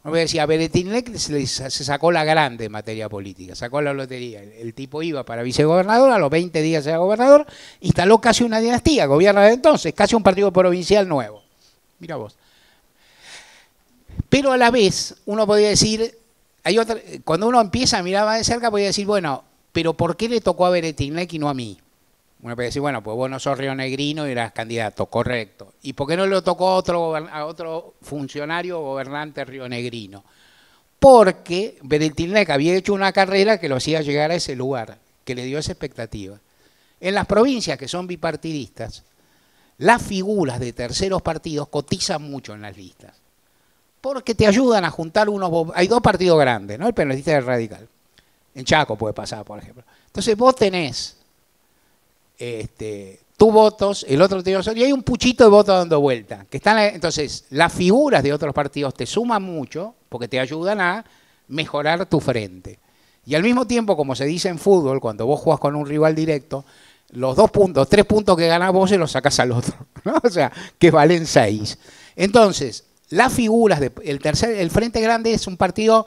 no voy a decir, a Beretinlec se, sacó la grande materia política, sacó la lotería. El, tipo iba para vicegobernador, a los 20 días era gobernador, instaló casi una dinastía, gobierna de entonces, casi un partido provincial nuevo. Mira vos. Pero a la vez, uno podría decir, hay otra, cuando uno empieza a mirar más de cerca, podía decir, bueno, pero ¿por qué le tocó a Beretinlec y no a mí? Uno puede decir, bueno, pues vos no sos río negrino y eras candidato, correcto. ¿Y por qué no lo tocó a otro, a otro funcionario gobernante rionegrino? Porque Bedeltineca había hecho una carrera que lo hacía llegar a ese lugar, que le dio esa expectativa. En las provincias que son bipartidistas, las figuras de terceros partidos cotizan mucho en las listas, porque te ayudan a juntar unos... Hay dos partidos grandes, ¿no? El penalista y el radical. En Chaco puede pasar, por ejemplo. Entonces vos tenés este, tú votos, el otro te dio y hay un puchito de votos dando vuelta. Que están, entonces, las figuras de otros partidos te suman mucho porque te ayudan a mejorar tu frente. Y al mismo tiempo, como se dice en fútbol, cuando vos jugás con un rival directo, los dos puntos, tres puntos que ganás vos se los sacás al otro. (laughs) O sea, que valen seis. Entonces, las figuras, de, el, tercer, el Frente Grande es un partido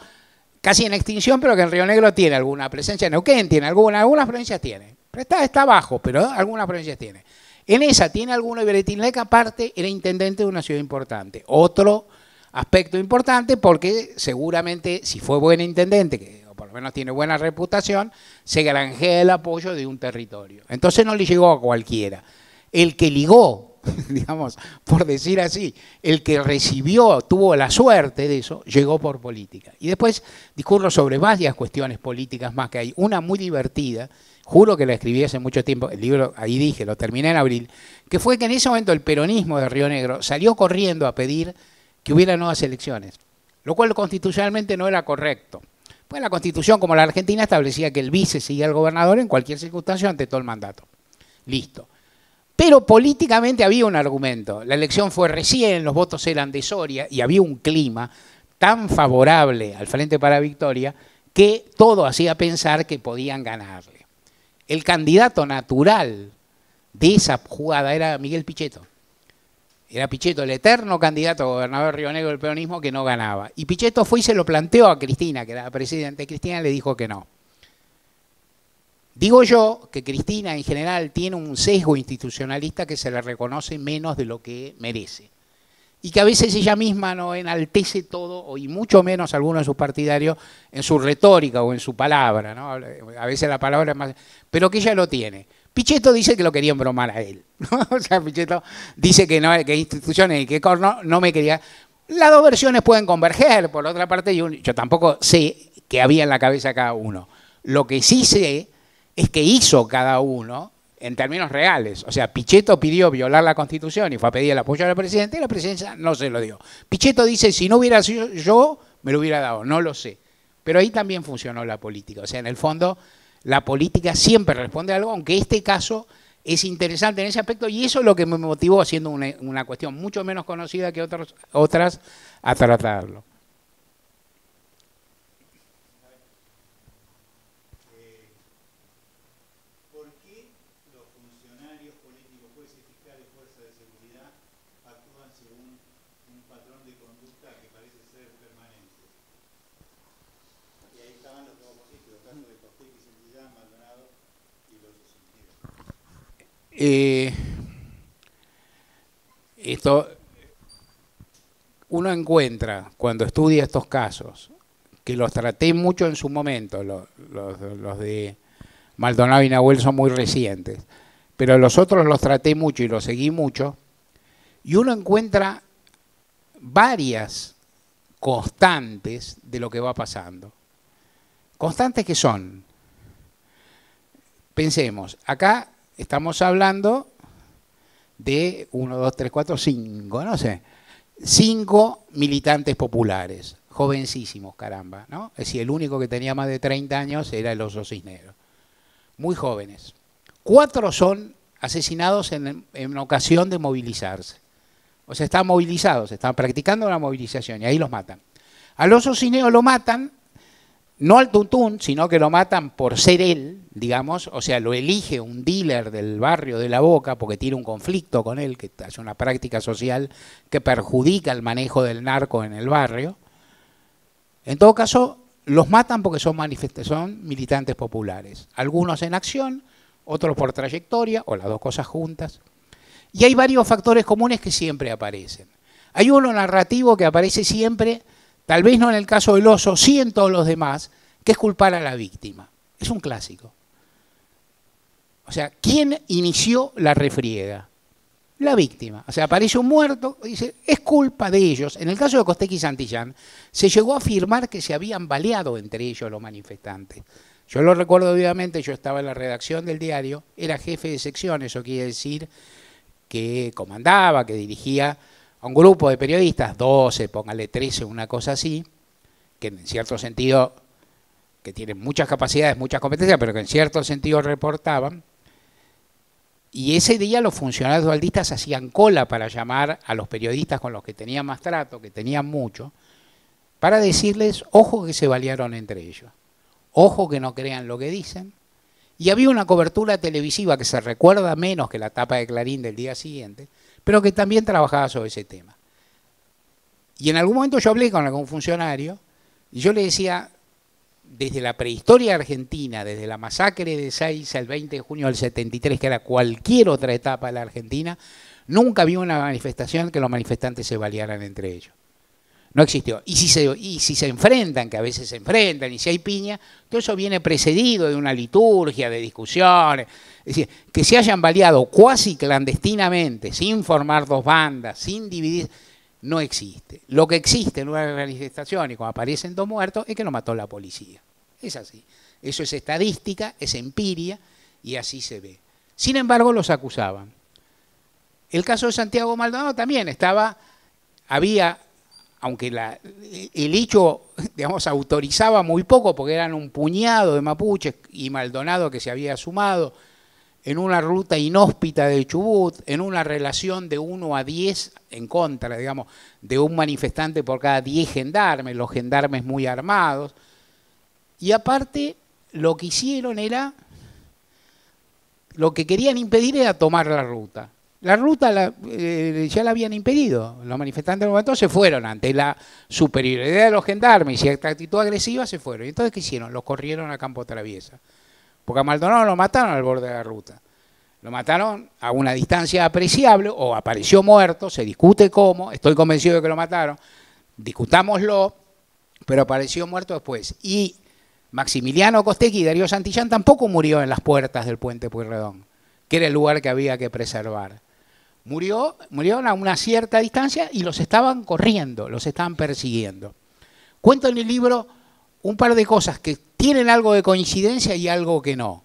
casi en extinción, pero que en Río Negro tiene alguna presencia, en Neuquén tiene alguna, algunas presencias tiene está, bajo, pero algunas provincias tiene. En esa tiene alguno y que aparte era intendente de una ciudad importante. Otro aspecto importante porque seguramente si fue buen intendente, que o por lo menos tiene buena reputación, se granjea el apoyo de un territorio. Entonces no le llegó a cualquiera. El que ligó, (laughs) digamos, por decir así, el que recibió, tuvo la suerte de eso, llegó por política. Y después discurro sobre varias cuestiones políticas más que hay. Una muy divertida, juro que la escribí hace mucho tiempo, el libro, ahí dije, lo terminé en abril, que fue que en ese momento el peronismo de Río Negro salió corriendo a pedir que hubiera nuevas elecciones, lo cual constitucionalmente no era correcto. Pues la constitución, como la Argentina, establecía que el vice seguía al gobernador en cualquier circunstancia ante todo el mandato. Listo. Pero políticamente había un argumento. La elección fue recién, los votos eran de Soria y había un clima tan favorable al Frente para Victoria que todo hacía pensar que podían ganarle el candidato natural de esa jugada era Miguel Pichetto. Era Pichetto, el eterno candidato a gobernador Río Negro del peronismo que no ganaba. Y Pichetto fue y se lo planteó a Cristina, que era presidente. Cristina le dijo que no. Digo yo que Cristina en general tiene un sesgo institucionalista que se le reconoce menos de lo que merece y que a veces ella misma no enaltece todo, y mucho menos alguno de sus partidarios, en su retórica o en su palabra, ¿no? A veces la palabra es más... Pero que ella lo tiene. Pichetto dice que lo querían bromar a él, (laughs) O sea, Pichetto dice que, no, que instituciones y que Corno no me quería... Las dos versiones pueden converger, por otra parte, yo, yo tampoco sé qué había en la cabeza cada uno. Lo que sí sé es que hizo cada uno en términos reales. O sea, Pichetto pidió violar la Constitución y fue a pedir el apoyo al presidente y la presidencia no se lo dio. Pichetto dice, si no hubiera sido yo, me lo hubiera dado, no lo sé. Pero ahí también funcionó la política. O sea, en el fondo, la política siempre responde a algo, aunque este caso es interesante en ese aspecto y eso es lo que me motivó, haciendo una, cuestión mucho menos conocida que otras otras, a tratarlo. Eh, esto, uno encuentra cuando estudia estos casos, que los traté mucho en su momento, los, los de Maldonado y Nahuel son muy recientes, pero los otros los traté mucho y los seguí mucho, y uno encuentra varias constantes de lo que va pasando. Constantes que son, pensemos, acá estamos hablando de 1, dos, 3, cuatro, cinco, no sé, cinco militantes populares, jovencísimos, caramba, ¿no? Es decir, el único que tenía más de 30 años era el oso cisnero, muy jóvenes. Cuatro son asesinados en, ocasión de movilizarse. O sea, están movilizados, están practicando una movilización y ahí los matan. Al oso cisnero lo matan no al Tuntún, sino que lo matan por ser él, digamos, o sea, lo elige un dealer del barrio de La Boca porque tiene un conflicto con él, que es una práctica social que perjudica el manejo del narco en el barrio. En todo caso, los matan porque son, son militantes populares, algunos en acción, otros por trayectoria, o las dos cosas juntas. Y hay varios factores comunes que siempre aparecen. Hay uno narrativo que aparece siempre, tal vez no en el caso del oso, sí en todos los demás, que es culpar a la víctima. Es un clásico. O sea, ¿quién inició la refriega? La víctima. O sea, aparece un muerto y dice, es culpa de ellos. En el caso de Costequi y Santillán, se llegó a afirmar que se habían baleado entre ellos los manifestantes. Yo lo recuerdo vivamente, yo estaba en la redacción del diario, era jefe de sección, eso quiere decir que comandaba, que dirigía a un grupo de periodistas, 12, póngale 13, una cosa así, que en cierto sentido, que tienen muchas capacidades, muchas competencias, pero que en cierto sentido reportaban, y ese día los funcionarios dualdistas hacían cola para llamar a los periodistas con los que tenían más trato, que tenían mucho, para decirles, ojo que se balearon entre ellos, ojo que no crean lo que dicen. Y había una cobertura televisiva que se recuerda menos que la tapa de Clarín del día siguiente, pero que también trabajaba sobre ese tema. Y en algún momento yo hablé con algún funcionario y yo le decía, desde la prehistoria argentina, desde la masacre de 6 al 20 de junio del 73, que era cualquier otra etapa de la Argentina, nunca vi una manifestación que los manifestantes se balearan entre ellos no existió. Y si, se, enfrentan, que a veces se enfrentan, y si hay piña, todo eso viene precedido de una liturgia, de discusiones. Es decir, que se hayan baleado cuasi clandestinamente, sin formar dos bandas, sin dividir, no existe. Lo que existe en una manifestación y cuando aparecen dos muertos es que lo mató la policía. Es así. Eso es estadística, es empiria y así se ve. Sin embargo, los acusaban. El caso de Santiago Maldonado también estaba, había aunque la, el hecho, digamos, autorizaba muy poco, porque eran un puñado de mapuches y Maldonado que se había sumado, en una ruta inhóspita de Chubut, en una relación de 1 a 10 en contra, digamos, de un manifestante por cada 10 gendarmes, los gendarmes muy armados. Y aparte, lo que hicieron era, lo que querían impedir era tomar la ruta. La ruta eh, ya la habían impedido. Los manifestantes del momento se fueron ante la superioridad de los gendarmes y cierta actitud agresiva se fueron. ¿Y entonces qué hicieron? Los corrieron a Campo Traviesa. Porque a Maldonado lo mataron al borde de la ruta. Lo mataron a una distancia apreciable o apareció muerto, se discute cómo, estoy convencido de que lo mataron, discutámoslo, pero apareció muerto después. Y Maximiliano Costequi y Darío Santillán tampoco murió en las puertas del puente Pueyrredón, que era el lugar que había que preservar. Murió, murieron a una cierta distancia y los estaban corriendo, los estaban persiguiendo. Cuento en el libro un par de cosas que tienen algo de coincidencia y algo que no,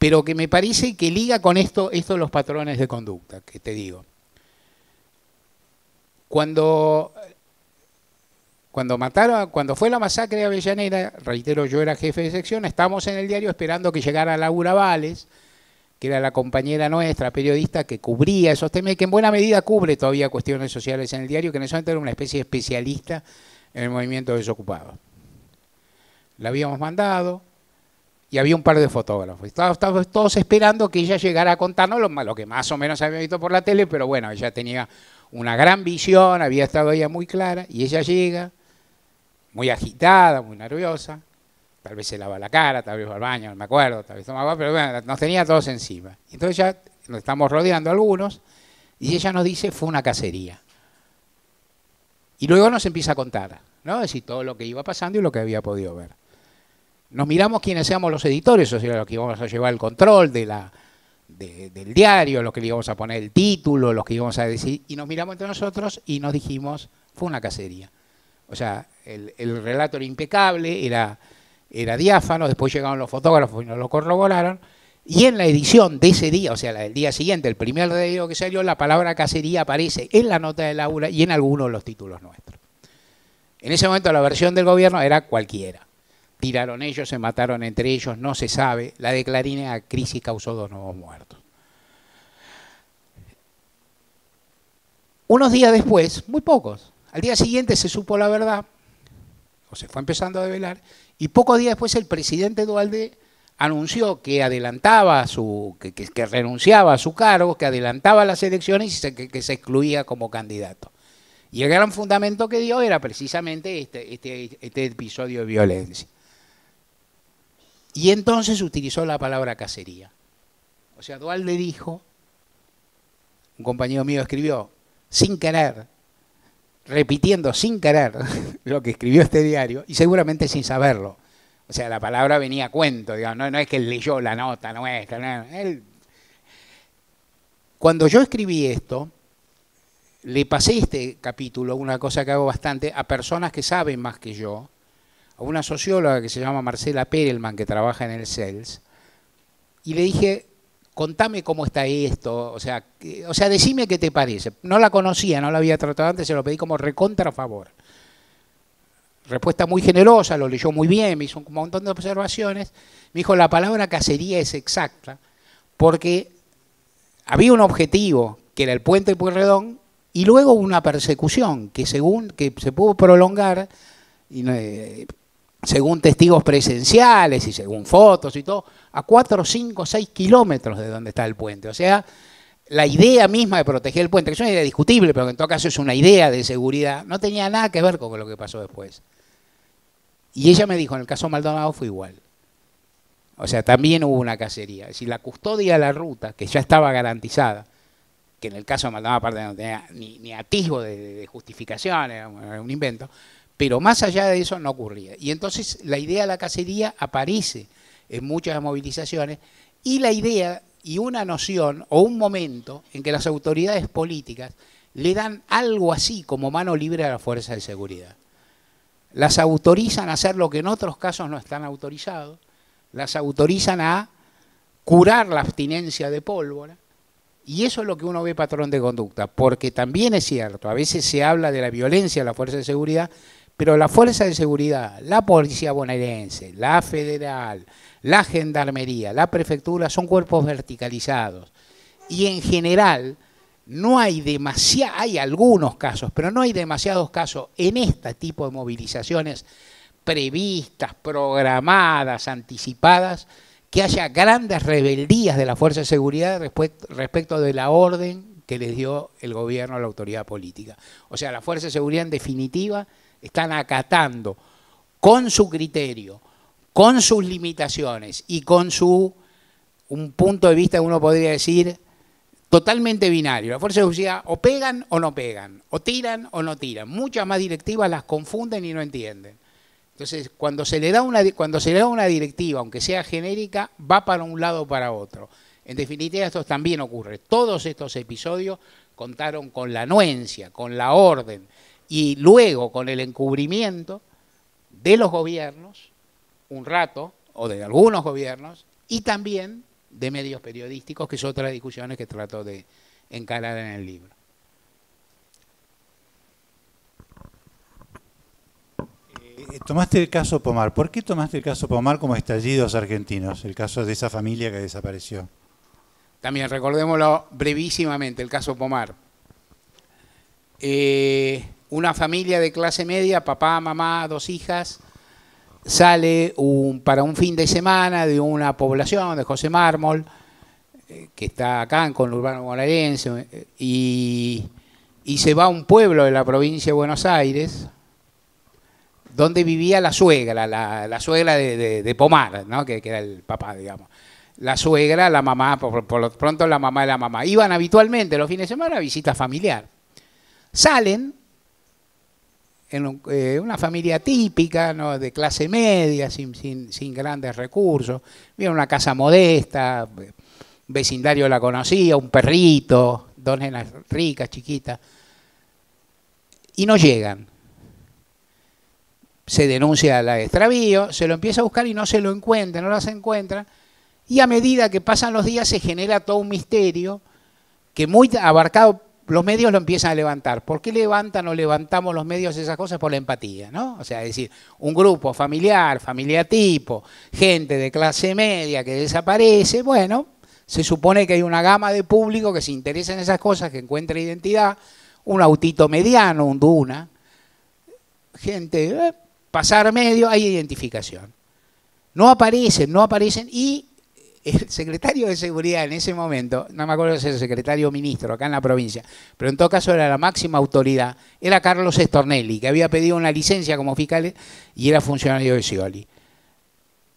pero que me parece que liga con esto, estos los patrones de conducta que te digo. Cuando, cuando mataron, cuando fue la masacre de Avellaneda, reitero, yo era jefe de sección, estamos en el diario esperando que llegara Laura Vales, que era la compañera nuestra, periodista, que cubría esos temas y que en buena medida cubre todavía cuestiones sociales en el diario, que en ese momento era una especie de especialista en el movimiento desocupado. La habíamos mandado y había un par de fotógrafos. Estábamos todos esperando que ella llegara a contarnos lo, lo que más o menos había visto por la tele, pero bueno, ella tenía una gran visión, había estado ella muy clara, y ella llega, muy agitada, muy nerviosa, Tal vez se lava la cara, tal vez va al baño, no me acuerdo, tal vez tomaba pero bueno, nos tenía todos encima. Entonces ya nos estamos rodeando algunos y ella nos dice, fue una cacería. Y luego nos empieza a contar, ¿no? Es decir, todo lo que iba pasando y lo que había podido ver. Nos miramos quienes seamos los editores, o sea, los que íbamos a llevar el control de la, del diario, los que le íbamos a poner el título, los que íbamos a decir, y nos miramos entre nosotros y nos dijimos, fue una cacería. O sea, el relato era impecable, era era diáfano, después llegaron los fotógrafos y nos lo corroboraron, y en la edición de ese día, o sea, el día siguiente, el primer día que salió, la palabra cacería aparece en la nota del aula y en algunos de los títulos nuestros. En ese momento la versión del gobierno era cualquiera. Tiraron ellos, se mataron entre ellos, no se sabe. La de Clarín crisis causó dos nuevos muertos. Unos días después, muy pocos, al día siguiente se supo la verdad, o se fue empezando a develar, y pocos días después el presidente Dualde anunció que adelantaba su, que, renunciaba a su cargo, que adelantaba las elecciones y que, se excluía como candidato. Y el gran fundamento que dio era precisamente este, este, este episodio de violencia. Y entonces utilizó la palabra cacería. O sea, Dualde dijo, un compañero mío escribió, sin querer, repitiendo sin querer (laughs) lo que escribió este diario y seguramente sin saberlo. O sea, la palabra venía cuento, no, es que él leyó la nota nuestra. él... Cuando yo escribí esto, le pasé este capítulo, una cosa que hago bastante, a personas que saben más que yo, a una socióloga que se llama Marcela Perelman, que trabaja en el CELS, y le dije, contame cómo está esto, o sea, o sea, decime qué te parece. No la conocía, no la había tratado antes, se lo pedí como recontra favor. Respuesta muy generosa, lo leyó muy bien, me hizo un montón de observaciones. Me dijo, la palabra cacería es exacta, porque había un objetivo, que era el puente Pueyrredón, y luego una persecución que según que se pudo prolongar y, eh, según testigos presenciales y según fotos y todo, a 4, 5, 6 kilómetros de donde está el puente. O sea, la idea misma de proteger el puente, que es una idea discutible, pero que en todo caso es una idea de seguridad, no tenía nada que ver con lo que pasó después. Y ella me dijo, en el caso Maldonado fue igual. O sea, también hubo una cacería. Es decir, la custodia de la ruta, que ya estaba garantizada, que en el caso de Maldonado aparte no tenía ni, atisbo de, justificación, era un invento, pero más allá de eso no ocurría. Y entonces la idea de la cacería aparece en muchas movilizaciones y la idea y una noción o un momento en que las autoridades políticas le dan algo así como mano libre a la fuerza de seguridad. Las autorizan a hacer lo que en otros casos no están autorizados, las autorizan a curar la abstinencia de pólvora, y eso es lo que uno ve patrón de conducta, porque también es cierto, a veces se habla de la violencia de la fuerza de seguridad, pero la fuerza de seguridad, la policía bonaerense, la federal, la gendarmería, la prefectura, son cuerpos verticalizados. Y en general no hay demasiado, hay algunos casos, pero no hay demasiados casos en este tipo de movilizaciones previstas, programadas, anticipadas, que haya grandes rebeldías de la Fuerza de Seguridad respecto de la orden que les dio el gobierno a la autoridad política. O sea, la Fuerza de Seguridad en definitiva están acatando con su criterio, con sus limitaciones y con su, un punto de vista uno podría decir, totalmente binario. La fuerza de justicia o pegan o no pegan, o tiran o no tiran. Muchas más directivas las confunden y no entienden. Entonces, cuando se le da una, cuando se le da una directiva, aunque sea genérica, va para un lado o para otro. En definitiva, esto también ocurre. Todos estos episodios contaron con la anuencia, con la orden, y luego con el encubrimiento de los gobiernos, un rato, o de algunos gobiernos, y también de medios periodísticos, que son otras discusiones que trato de encarar en el libro. Eh, tomaste el caso Pomar. ¿Por qué tomaste el caso Pomar como estallidos argentinos? El caso de esa familia que desapareció. También recordémoslo brevísimamente, el caso Pomar. Eh, una familia de clase media, papá, mamá, dos hijas, sale para un fin de semana de una población de José Mármol, eh, que está acá en Conurbano Bonaerense, eh, y, y, se va a un pueblo de la provincia de Buenos Aires, donde vivía la suegra, la, la suegra de, de, Pomar, que, era el papá, digamos. La suegra, la mamá, por, lo pronto la mamá de la mamá. Iban habitualmente los fines de semana a visita familiar. Salen en eh, una familia típica, de clase media, sin, grandes recursos. Vivía una casa modesta, vecindario la conocía, un perrito, dos nenas ricas, chiquitas. Y no llegan. Se denuncia la extravío, se lo empieza a buscar y no se lo encuentra, no las encuentra. Y a medida que pasan los días se genera todo un misterio que muy abarcado los medios lo empiezan a levantar. ¿Por qué levantan o levantamos los medios esas cosas? Por la empatía, ¿no? O sea, es decir, un grupo familiar, familia tipo, gente de clase media que desaparece, bueno, se supone que hay una gama de público que se interesa en esas cosas, que encuentra identidad, un autito mediano, un duna, gente, eh, pasar medio, hay identificación. No aparecen, no aparecen y el secretario de Seguridad en ese momento, no me acuerdo si era secretario o ministro acá en la provincia, pero en todo caso era la máxima autoridad, era Carlos Estornelli, que había pedido una licencia como fiscal y era funcionario de Scioli.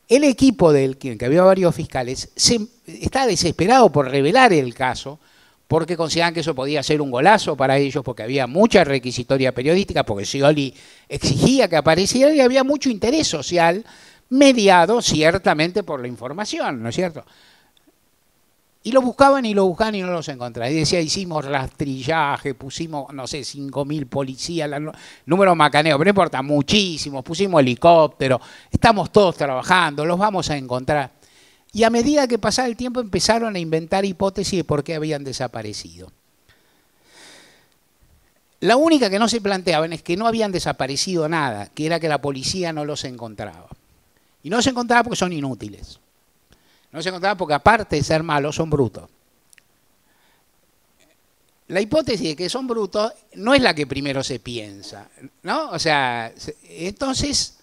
El equipo del que había varios fiscales se, está desesperado por revelar el caso porque consideran que eso podía ser un golazo para ellos, porque había mucha requisitoria periodística, porque Scioli exigía que apareciera y había mucho interés social mediado ciertamente por la información, ¿no es cierto? Y lo buscaban y lo buscaban y no los encontraban. Y decía, hicimos rastrillaje, pusimos, no sé, 5.000 policías, números número macaneo, pero no importa, muchísimos, pusimos helicóptero, estamos todos trabajando, los vamos a encontrar. Y a medida que pasaba el tiempo empezaron a inventar hipótesis de por qué habían desaparecido. La única que no se planteaban es que no habían desaparecido nada, que era que la policía no los encontraba. Y no se encontraba porque son inútiles. No se encontraba porque aparte de ser malos, son brutos. La hipótesis de que son brutos no es la que primero se piensa, ¿no? O sea, entonces,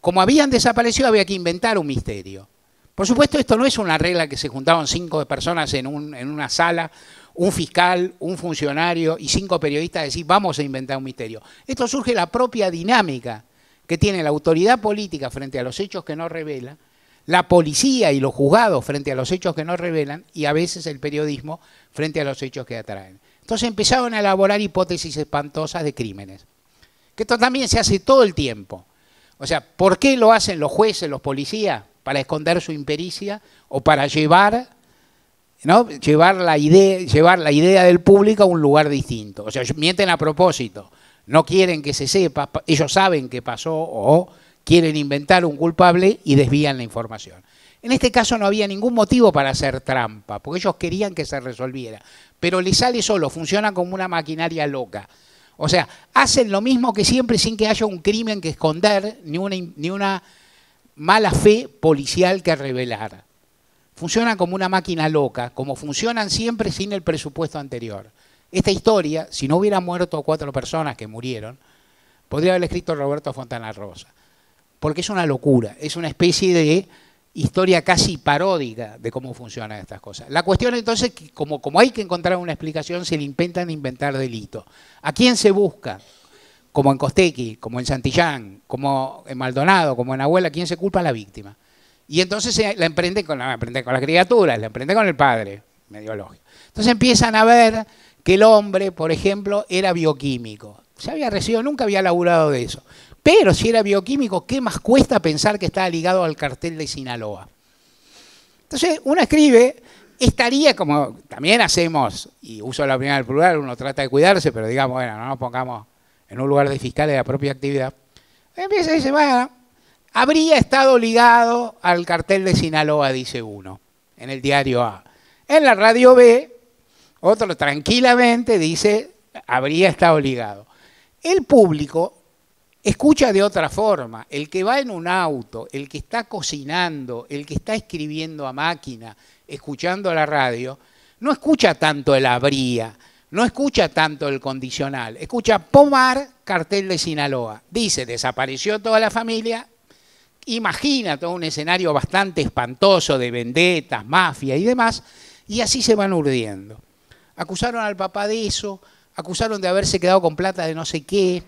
como habían desaparecido, había que inventar un misterio. Por supuesto, esto no es una regla que se juntaban cinco personas en, en una sala, un fiscal, un funcionario y cinco periodistas a decir, vamos a inventar un misterio. Esto surge la propia dinámica que tiene la autoridad política frente a los hechos que no revela, la policía y los juzgados frente a los hechos que no revelan y a veces el periodismo frente a los hechos que atraen. Entonces empezaron a elaborar hipótesis espantosas de crímenes, que esto también se hace todo el tiempo. O sea, ¿por qué lo hacen los jueces, los policías? Para esconder su impericia o para llevar, ¿no? llevar, la, idea, llevar la idea del público a un lugar distinto. O sea, mienten a propósito no quieren que se sepa, ellos saben qué pasó o quieren inventar un culpable y desvían la información. En este caso no había ningún motivo para hacer trampa, porque ellos querían que se resolviera, pero les sale solo, funciona como una maquinaria loca. O sea, hacen lo mismo que siempre sin que haya un crimen que esconder ni una, ni una mala fe policial que revelar. Funcionan como una máquina loca, como funcionan siempre sin el presupuesto anterior. Esta historia, si no hubiera muerto cuatro personas que murieron, podría haber escrito Roberto Fontana Rosa. Porque es una locura, es una especie de historia casi paródica de cómo funcionan estas cosas. La cuestión entonces, como, hay que encontrar una explicación, se le intentan inventar delito. ¿A quién se busca? Como en Costequi, como en Santillán, como en Maldonado, como en Abuela, ¿quién se culpa a la víctima? Y entonces la emprende con, la, la con las criaturas, la emprenden con el padre, medio lógico. Entonces empiezan a ver que el hombre, por ejemplo, era bioquímico. Se había recibido, nunca había laburado de eso. Pero si era bioquímico, ¿qué más cuesta pensar que estaba ligado al cartel de Sinaloa? Entonces, uno escribe, estaría como también hacemos, y uso la primera del plural, uno trata de cuidarse, pero digamos, bueno, no nos pongamos en un lugar de fiscal de la propia actividad. Empieza a decir, bueno, habría estado ligado al cartel de Sinaloa, dice uno, en el diario A. En la radio B, otro tranquilamente dice, habría estado ligado. El público escucha de otra forma. El que va en un auto, el que está cocinando, el que está escribiendo a máquina, escuchando la radio, no escucha tanto el habría, no escucha tanto el condicional, escucha pomar cartel de Sinaloa. Dice, desapareció toda la familia, imagina todo un escenario bastante espantoso de vendetas, mafia y demás, y así se van urdiendo acusaron al papá de eso, acusaron de haberse quedado con plata de no sé qué.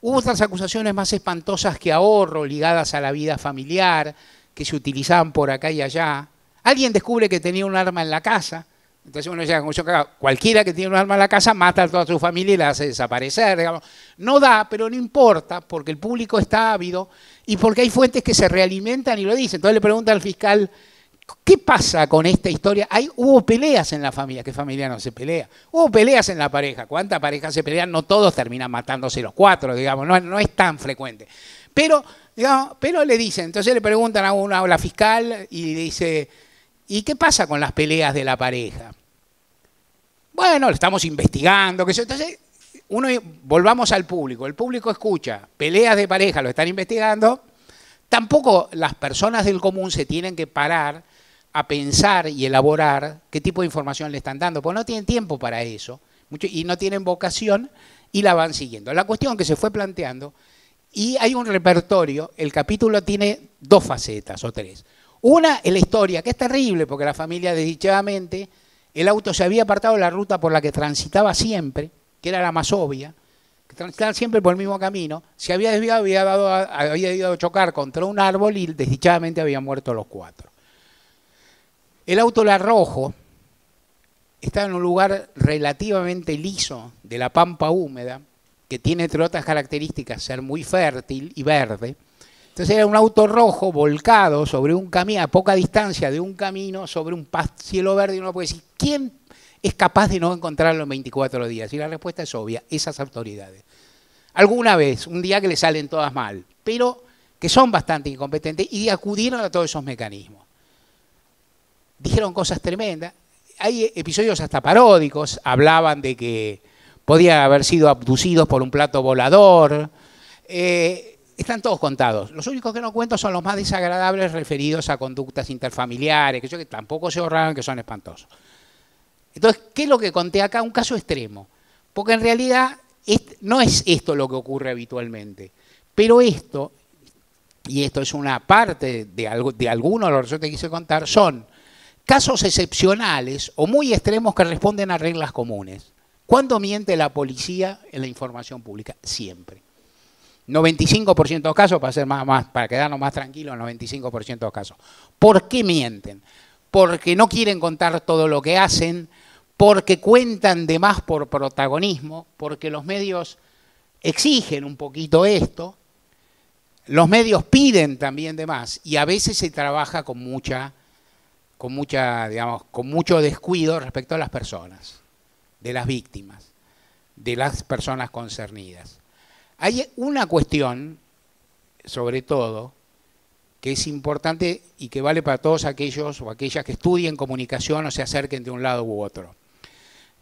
Hubo otras acusaciones más espantosas que ahorro ligadas a la vida familiar, que se utilizaban por acá y allá. Alguien descubre que tenía un arma en la casa, entonces uno llega mucho cagado. Cualquiera que tiene un arma en la casa mata a toda su familia y la hace desaparecer. No da, pero no importa, porque el público está ávido y porque hay fuentes que se realimentan y lo dicen. Entonces le pregunta al fiscal ¿Qué pasa con esta historia? Hay, hubo peleas en la familia. ¿Qué familia no se pelea? Hubo peleas en la pareja. ¿Cuántas parejas se pelean? No todos terminan matándose los cuatro, digamos. No, es tan frecuente. Pero, digamos, pero le dicen, entonces le preguntan a una a la fiscal y dice, ¿y qué pasa con las peleas de la pareja? Bueno, lo estamos investigando. Que entonces, uno, volvamos al público. El público escucha, peleas de pareja lo están investigando. Tampoco las personas del común se tienen que parar a pensar y elaborar qué tipo de información le están dando, porque no tienen tiempo para eso y no tienen vocación y la van siguiendo. La cuestión que se fue planteando, y hay un repertorio, el capítulo tiene dos facetas o tres. Una es la historia, que es terrible, porque la familia desdichadamente, el auto se había apartado de la ruta por la que transitaba siempre, que era la más obvia, que transitaba siempre por el mismo camino, se había desviado, había, dado, había ido a chocar contra un árbol y desdichadamente habían muerto los cuatro. El auto la rojo está en un lugar relativamente liso de la pampa húmeda, que tiene entre otras características ser muy fértil y verde. Entonces era un auto rojo volcado sobre un camino, a poca distancia de un camino, sobre un cielo verde, y uno puede decir, ¿quién es capaz de no encontrarlo en 24 días? Y la respuesta es obvia, esas autoridades. Alguna vez, un día que le salen todas mal, pero que son bastante incompetentes y acudieron a todos esos mecanismos dijeron cosas tremendas. Hay episodios hasta paródicos, hablaban de que podían haber sido abducidos por un plato volador. Eh, están todos contados. Los únicos que no cuento son los más desagradables referidos a conductas interfamiliares, que yo que tampoco se ahorraron, que son espantosos. Entonces, ¿qué es lo que conté acá? Un caso extremo. Porque en realidad no es esto lo que ocurre habitualmente. Pero esto, y esto es una parte de, algo, de alguno de los yo te quise contar, son casos excepcionales o muy extremos que responden a reglas comunes. ¿Cuándo miente la policía en la información pública? Siempre. 95% de los casos, para, ser más, para quedarnos más tranquilos, 95% de los casos. ¿Por qué mienten? Porque no quieren contar todo lo que hacen, porque cuentan de más por protagonismo, porque los medios exigen un poquito esto, los medios piden también de más y a veces se trabaja con mucha con mucha, digamos, con mucho descuido respecto a las personas, de las víctimas, de las personas concernidas. Hay una cuestión, sobre todo, que es importante y que vale para todos aquellos o aquellas que estudien comunicación o se acerquen de un lado u otro.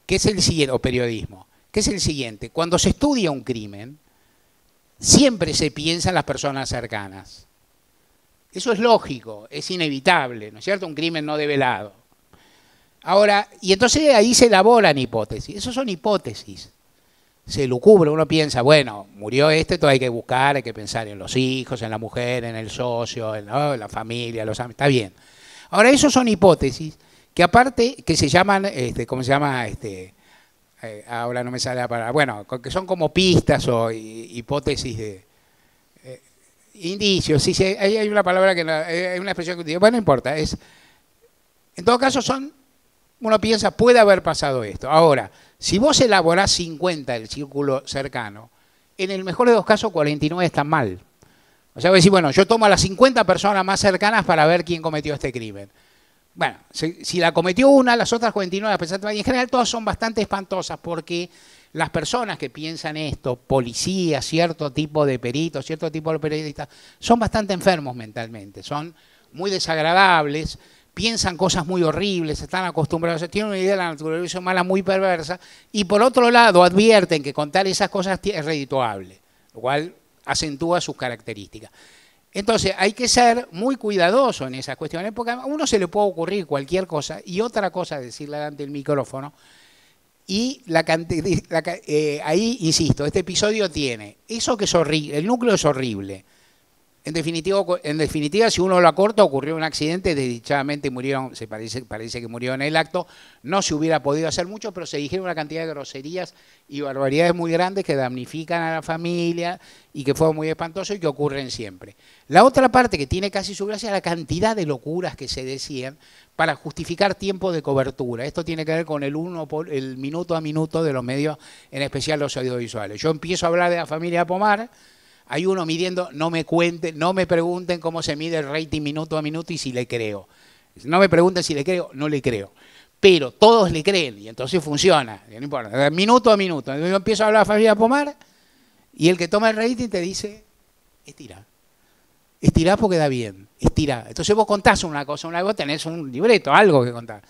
Que es el siguiente, o periodismo, que es el siguiente, cuando se estudia un crimen, siempre se piensa en las personas cercanas. Eso es lógico, es inevitable, ¿no es cierto? Un crimen no develado. Ahora, y entonces ahí se elaboran hipótesis. Esas son hipótesis. Se lucubra, uno piensa, bueno, murió este, todo hay que buscar, hay que pensar en los hijos, en la mujer, en el socio, en, la familia, los amigos, está bien. Ahora, eso son hipótesis que aparte, que se llaman, este, ¿cómo se llama? Este, eh, ahora no me sale la palabra, bueno, que son como pistas o hipótesis de, indicios, sí, sí, hay una palabra que no, eh, hay una expresión que digo, bueno, no importa, es, en todo caso son, uno piensa, puede haber pasado esto. Ahora, si vos elaborás 50 el círculo cercano, en el mejor de los casos 49 están mal. O sea, voy a decir, bueno, yo tomo a las 50 personas más cercanas para ver quién cometió este crimen. Bueno, si, la cometió una, las otras 49, en general todas son bastante espantosas porque las personas que piensan esto, policías, cierto tipo de peritos, cierto tipo de periodistas, son bastante enfermos mentalmente, son muy desagradables, piensan cosas muy horribles, están acostumbrados, tienen una idea de la naturaleza humana muy perversa y por otro lado advierten que contar esas cosas es redituable, lo cual acentúa sus características. Entonces hay que ser muy cuidadoso en esas cuestiones porque a uno se le puede ocurrir cualquier cosa y otra cosa decirle delante del micrófono y la, eh, ahí, insisto, este episodio tiene eso que es horrible, el núcleo es horrible, en definitiva, en definitiva, si uno lo acorta, ocurrió un accidente, desdichadamente murieron, se parece, parece que murió en el acto, no se hubiera podido hacer mucho, pero se dijeron una cantidad de groserías y barbaridades muy grandes que damnifican a la familia y que fue muy espantoso y que ocurren siempre. La otra parte que tiene casi su gracia es la cantidad de locuras que se decían para justificar tiempo de cobertura. Esto tiene que ver con el, uno por, el minuto a minuto de los medios, en especial los audiovisuales. Yo empiezo a hablar de la familia Pomar hay uno midiendo, no me cuenten, no me pregunten cómo se mide el rating minuto a minuto y si le creo. No me pregunten si le creo, no le creo. Pero todos le creen y entonces funciona, no importa, minuto a minuto. Yo empiezo a hablar a Fabián Pomar y el que toma el rating te dice, estira. Estirá porque da bien, estira. Entonces vos contás una cosa, una tenés un libreto, algo que contar.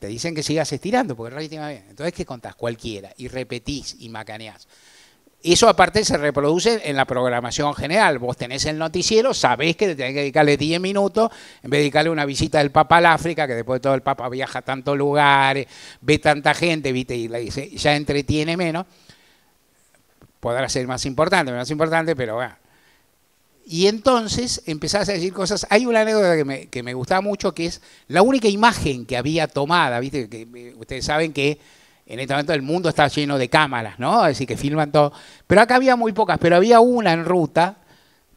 Te dicen que sigas estirando porque el rating va bien. Entonces, ¿qué contás? Cualquiera. Y repetís y macaneás. Eso aparte se reproduce en la programación general. Vos tenés el noticiero, sabés que tenés que dedicarle 10 minutos, en vez de dedicarle una visita del Papa al África, que después de todo el Papa viaja a tantos lugares, ve tanta gente, viste, y dice, ya entretiene menos. Podrá ser más importante, menos importante, pero va. Y entonces empezás a decir cosas. Hay una anécdota que me, que gustaba mucho, que es la única imagen que había tomada, viste, que, ustedes saben que en este momento el mundo está lleno de cámaras, ¿no? Así que filman todo. Pero acá había muy pocas, pero había una en ruta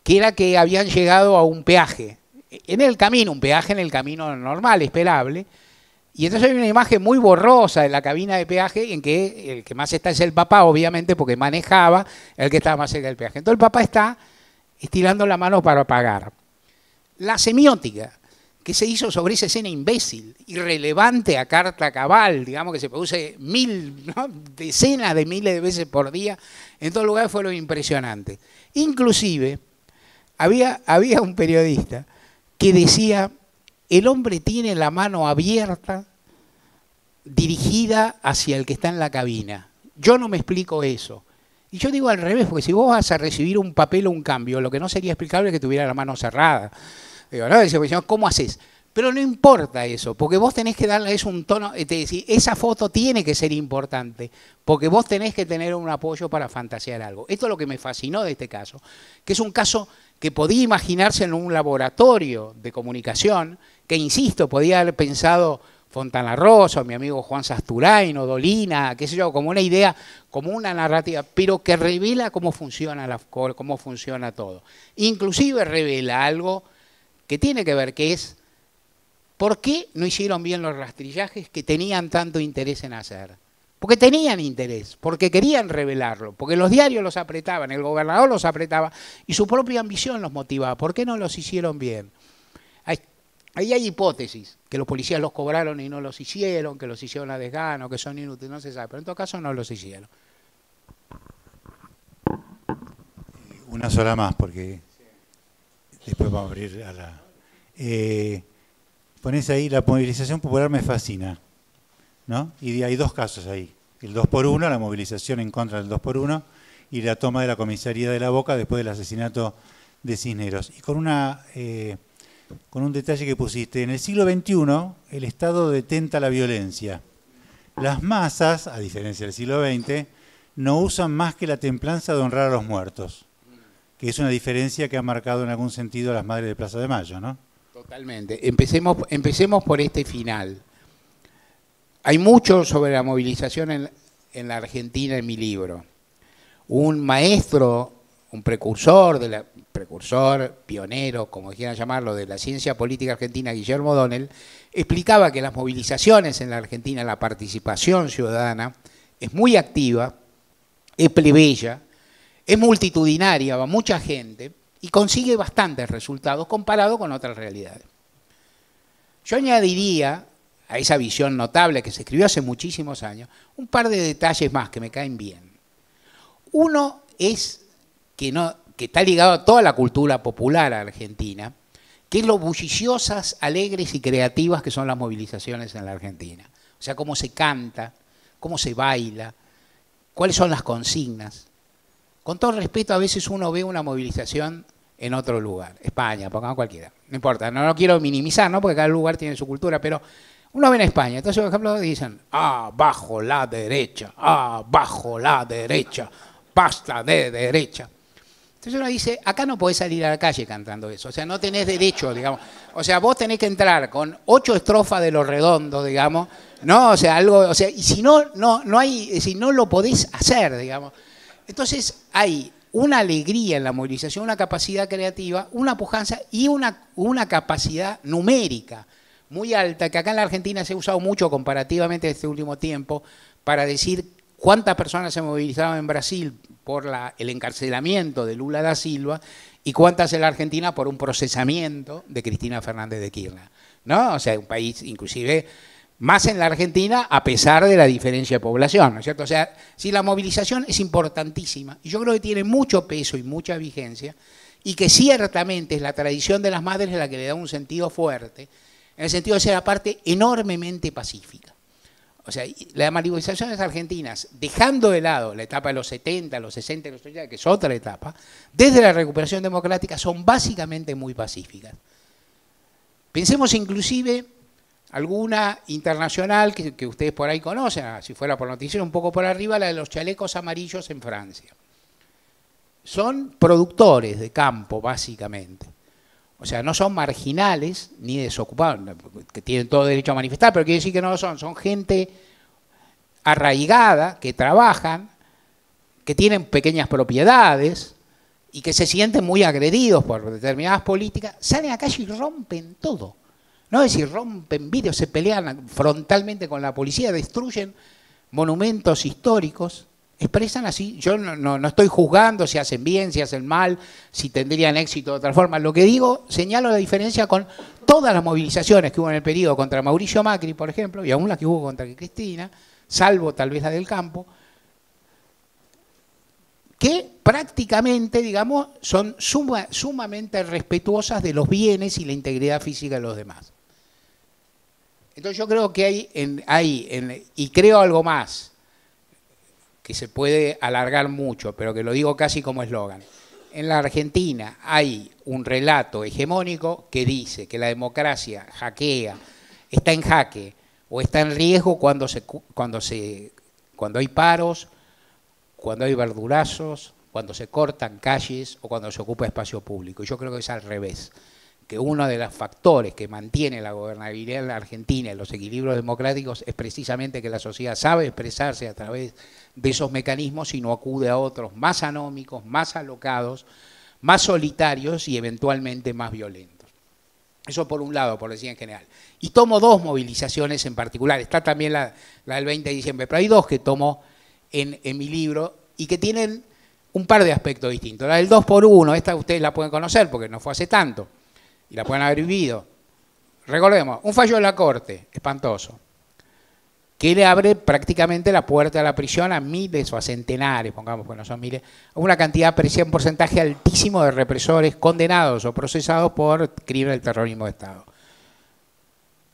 que era que habían llegado a un peaje. En el camino, un peaje en el camino normal, esperable. Y entonces hay una imagen muy borrosa de la cabina de peaje en que el que más está es el papá, obviamente, porque manejaba el que estaba más cerca del peaje. Entonces el papá está estirando la mano para pagar. La semiótica que se hizo sobre esa escena imbécil, irrelevante a carta cabal, digamos que se produce mil, decenas de miles de veces por día, en todo lugar fue lo impresionante. Inclusive, había, había un periodista que decía, el hombre tiene la mano abierta dirigida hacia el que está en la cabina. Yo no me explico eso. Y yo digo al revés, porque si vos vas a recibir un papel o un cambio, lo que no sería explicable es que tuviera la mano cerrada. Digo, no, dice, pues, ¿cómo haces? Pero no importa eso, porque vos tenés que darle eso un tono, eh, decir, esa foto tiene que ser importante, porque vos tenés que tener un apoyo para fantasear algo. Esto es lo que me fascinó de este caso, que es un caso que podía imaginarse en un laboratorio de comunicación, que insisto, podía haber pensado Fontana Rosa, mi amigo Juan Sasturain o Dolina, qué sé yo, como una idea, como una narrativa, pero que revela cómo funciona, la, cómo funciona todo. Inclusive revela algo que tiene que ver, que es por qué no hicieron bien los rastrillajes que tenían tanto interés en hacer. Porque tenían interés, porque querían revelarlo, porque los diarios los apretaban, el gobernador los apretaba y su propia ambición los motivaba. ¿Por qué no los hicieron bien? Ahí hay hipótesis, que los policías los cobraron y no los hicieron, que los hicieron a desgano, que son inútiles, no se sabe, pero en todo caso no los hicieron. Una sola más, porque Después vamos a abrir a la... Eh, pones ahí, la movilización popular me fascina, ¿no? Y hay dos casos ahí, el 2 por 1 la movilización en contra del 2 por 1 y la toma de la comisaría de la Boca después del asesinato de Cisneros. Y con, una, eh, con un detalle que pusiste, en el siglo XXI el Estado detenta la violencia. Las masas, a diferencia del siglo XX, no usan más que la templanza de honrar a los muertos que es una diferencia que ha marcado en algún sentido a las madres de Plaza de Mayo, ¿no? Totalmente. Empecemos, empecemos por este final. Hay mucho sobre la movilización en, la Argentina en mi libro. Un maestro, un precursor, de precursor, pionero, como quieran llamarlo, de la ciencia política argentina, Guillermo Donnell, explicaba que las movilizaciones en la Argentina, la participación ciudadana, es muy activa, es plebeya, es multitudinaria, va mucha gente y consigue bastantes resultados comparado con otras realidades. Yo añadiría a esa visión notable que se escribió hace muchísimos años un par de detalles más que me caen bien. Uno es que, no, que está ligado a toda la cultura popular argentina, que es lo bulliciosas, alegres y creativas que son las movilizaciones en la Argentina. O sea, cómo se canta, cómo se baila, cuáles son las consignas. Con todo respeto, a veces uno ve una movilización en otro lugar, España, pongamos cualquiera, no importa, no lo quiero minimizar, ¿no? porque cada lugar tiene su cultura, pero uno ve en España, entonces por ejemplo dicen, abajo la derecha, abajo la derecha, pasta de derecha. Entonces uno dice, acá no podés salir a la calle cantando eso, o sea, no tenés derecho, digamos. O sea, vos tenés que entrar con ocho estrofas de los redondos, digamos, ¿no? O sea, algo, o sea, y si no, no, no hay, si no lo podés hacer, digamos. Entonces hay una alegría en la movilización, una capacidad creativa, una pujanza y una, capacidad numérica muy alta, que acá en la Argentina se ha usado mucho comparativamente este último tiempo para decir cuántas personas se movilizaban en Brasil por el encarcelamiento de Lula da Silva y cuántas en la Argentina por un procesamiento de Cristina Fernández de Kirchner. ¿No? O sea, un país inclusive más en la Argentina a pesar de la diferencia de población, ¿no es cierto? O sea, si la movilización es importantísima y yo creo que tiene mucho peso y mucha vigencia y que ciertamente es la tradición de las madres la que le da un sentido fuerte, en el sentido de ser la parte enormemente pacífica. O sea, las movilizaciones argentinas, dejando de lado la etapa de los 70, los 60, los que es otra etapa, desde la recuperación democrática son básicamente muy pacíficas. Pensemos inclusive alguna internacional que, ustedes por ahí conocen, ah, si fuera por noticias, un poco por arriba, la de los chalecos amarillos en Francia. Son productores de campo, básicamente. O sea, no son marginales ni desocupados, que tienen todo derecho a manifestar, pero quiere decir que no lo son. Son gente arraigada, que trabajan, que tienen pequeñas propiedades y que se sienten muy agredidos por determinadas políticas, salen a calle y rompen todo no es si rompen vidrios, se pelean frontalmente con la policía, destruyen monumentos históricos. Expresan así, yo no, estoy juzgando si hacen bien, si hacen mal, si tendrían éxito de otra forma. Lo que digo, señalo la diferencia con todas las movilizaciones que hubo en el periodo contra Mauricio Macri, por ejemplo, y aún las que hubo contra Cristina, salvo tal vez la del campo, que prácticamente, digamos, son sumamente respetuosas de los bienes y la integridad física de los demás. Entonces yo creo que hay, y creo algo más, que se puede alargar mucho, pero que lo digo casi como eslogan. En la Argentina hay un relato hegemónico que dice que la democracia hackea, está en jaque o está en riesgo cuando, cuando, cuando hay paros, cuando hay verdurazos, cuando se cortan calles o cuando se ocupa espacio público. Yo creo que es al revés que uno de los factores que mantiene la gobernabilidad en la Argentina y los equilibrios democráticos es precisamente que la sociedad sabe expresarse a través de esos mecanismos y no acude a otros más anómicos, más alocados, más solitarios y eventualmente más violentos. Eso por un lado, por decir en general. Y tomo dos movilizaciones en particular. Está también la, del 20 de diciembre, pero hay dos que tomo en, en, mi libro y que tienen un par de aspectos distintos. La del 2 por 1 esta ustedes la pueden conocer porque no fue hace tanto y la pueden haber vivido. Recordemos, un fallo de la Corte, espantoso, que le abre prácticamente la puerta de la prisión a miles o a centenares, pongamos, que no son miles, una cantidad, un porcentaje altísimo de represores condenados o procesados por crimen del terrorismo de Estado.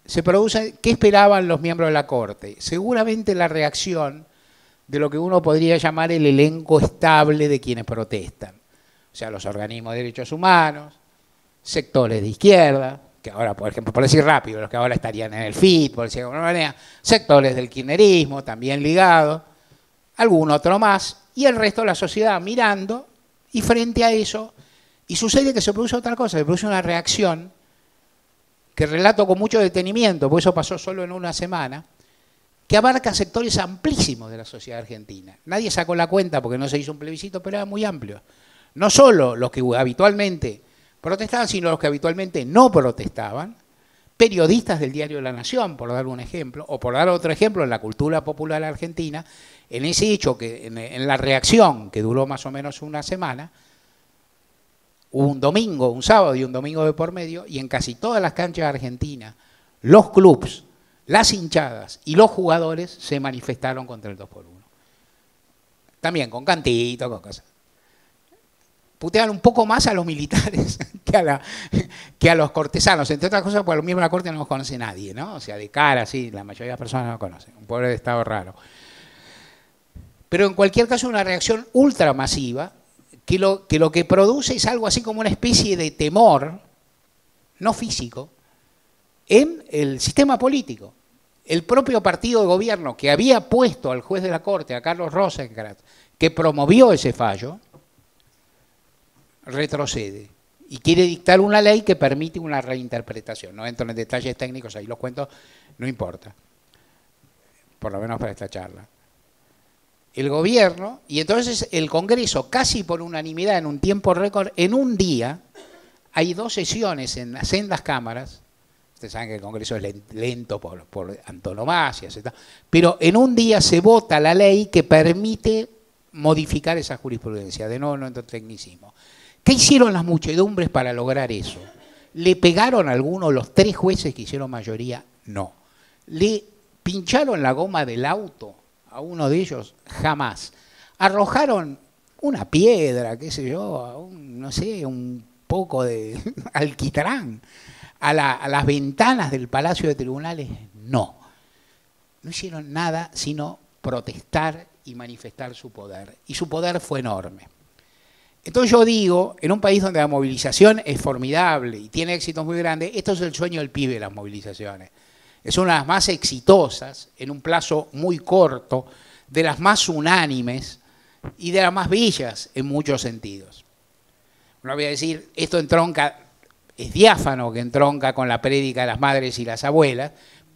Se produce, ¿qué esperaban los miembros de la Corte? Seguramente la reacción de lo que uno podría llamar el elenco estable de quienes protestan, o sea, los organismos de derechos humanos, sectores de izquierda, que ahora, por ejemplo, por decir rápido, los que ahora estarían en el FIT, por decir de alguna manera, sectores del kirchnerismo, también ligado, algún otro más, y el resto de la sociedad mirando, y frente a eso, y sucede que se produce otra cosa, se produce una reacción que relato con mucho detenimiento, porque eso pasó solo en una semana, que abarca sectores amplísimos de la sociedad argentina. Nadie sacó la cuenta porque no se hizo un plebiscito, pero era muy amplio. No solo los que habitualmente protestaban, sino los que habitualmente no protestaban, periodistas del diario La Nación, por dar un ejemplo, o por dar otro ejemplo, en la cultura popular argentina, en ese hecho, que, en, la reacción que duró más o menos una semana, un domingo, un sábado y un domingo de por medio, y en casi todas las canchas argentinas, los clubes, las hinchadas y los jugadores se manifestaron contra el 2 por 1. También con cantitos, con cosas un poco más a los militares (laughs) que a, los cortesanos, entre otras cosas porque lo mismo la corte no los conoce nadie, ¿no? O sea, de cara, sí, la mayoría de las personas no los conocen, un pobre de estado raro. Pero en cualquier caso una reacción ultramasiva que lo, que lo que produce es algo así como una especie de temor, no físico, en el sistema político. El propio partido de gobierno que había puesto al juez de la Corte, a Carlos rosengrat que promovió ese fallo, retrocede y quiere dictar una ley que permite una reinterpretación. No entro en detalles técnicos, ahí los cuento no importa, por lo menos para esta charla. El gobierno, y entonces el Congreso, casi por unanimidad, en un tiempo récord, en un día, hay dos sesiones en las sendas cámaras, ustedes saben que el Congreso es lento por, por antonomasia, pero en un día se vota la ley que permite modificar esa jurisprudencia, de nuevo no entro tecnicismo. ¿Qué hicieron las muchedumbres para lograr eso? ¿Le pegaron a alguno los tres jueces que hicieron mayoría? No. ¿Le pincharon la goma del auto a uno de ellos? Jamás. ¿Arrojaron una piedra, qué sé yo, un, no sé, un poco de (laughs) alquitrán a las ventanas del Palacio de Tribunales? No. No hicieron nada sino protestar y manifestar su poder. Y su poder fue enorme. Entonces yo digo, en un país donde la movilización es formidable y tiene éxitos muy grandes, esto es el sueño del pibe, las movilizaciones. Es una de las más exitosas, en un plazo muy corto, de las más unánimes y de las más bellas en muchos sentidos. No voy a decir, esto entronca, es diáfano que entronca con la prédica de las madres y las abuelas,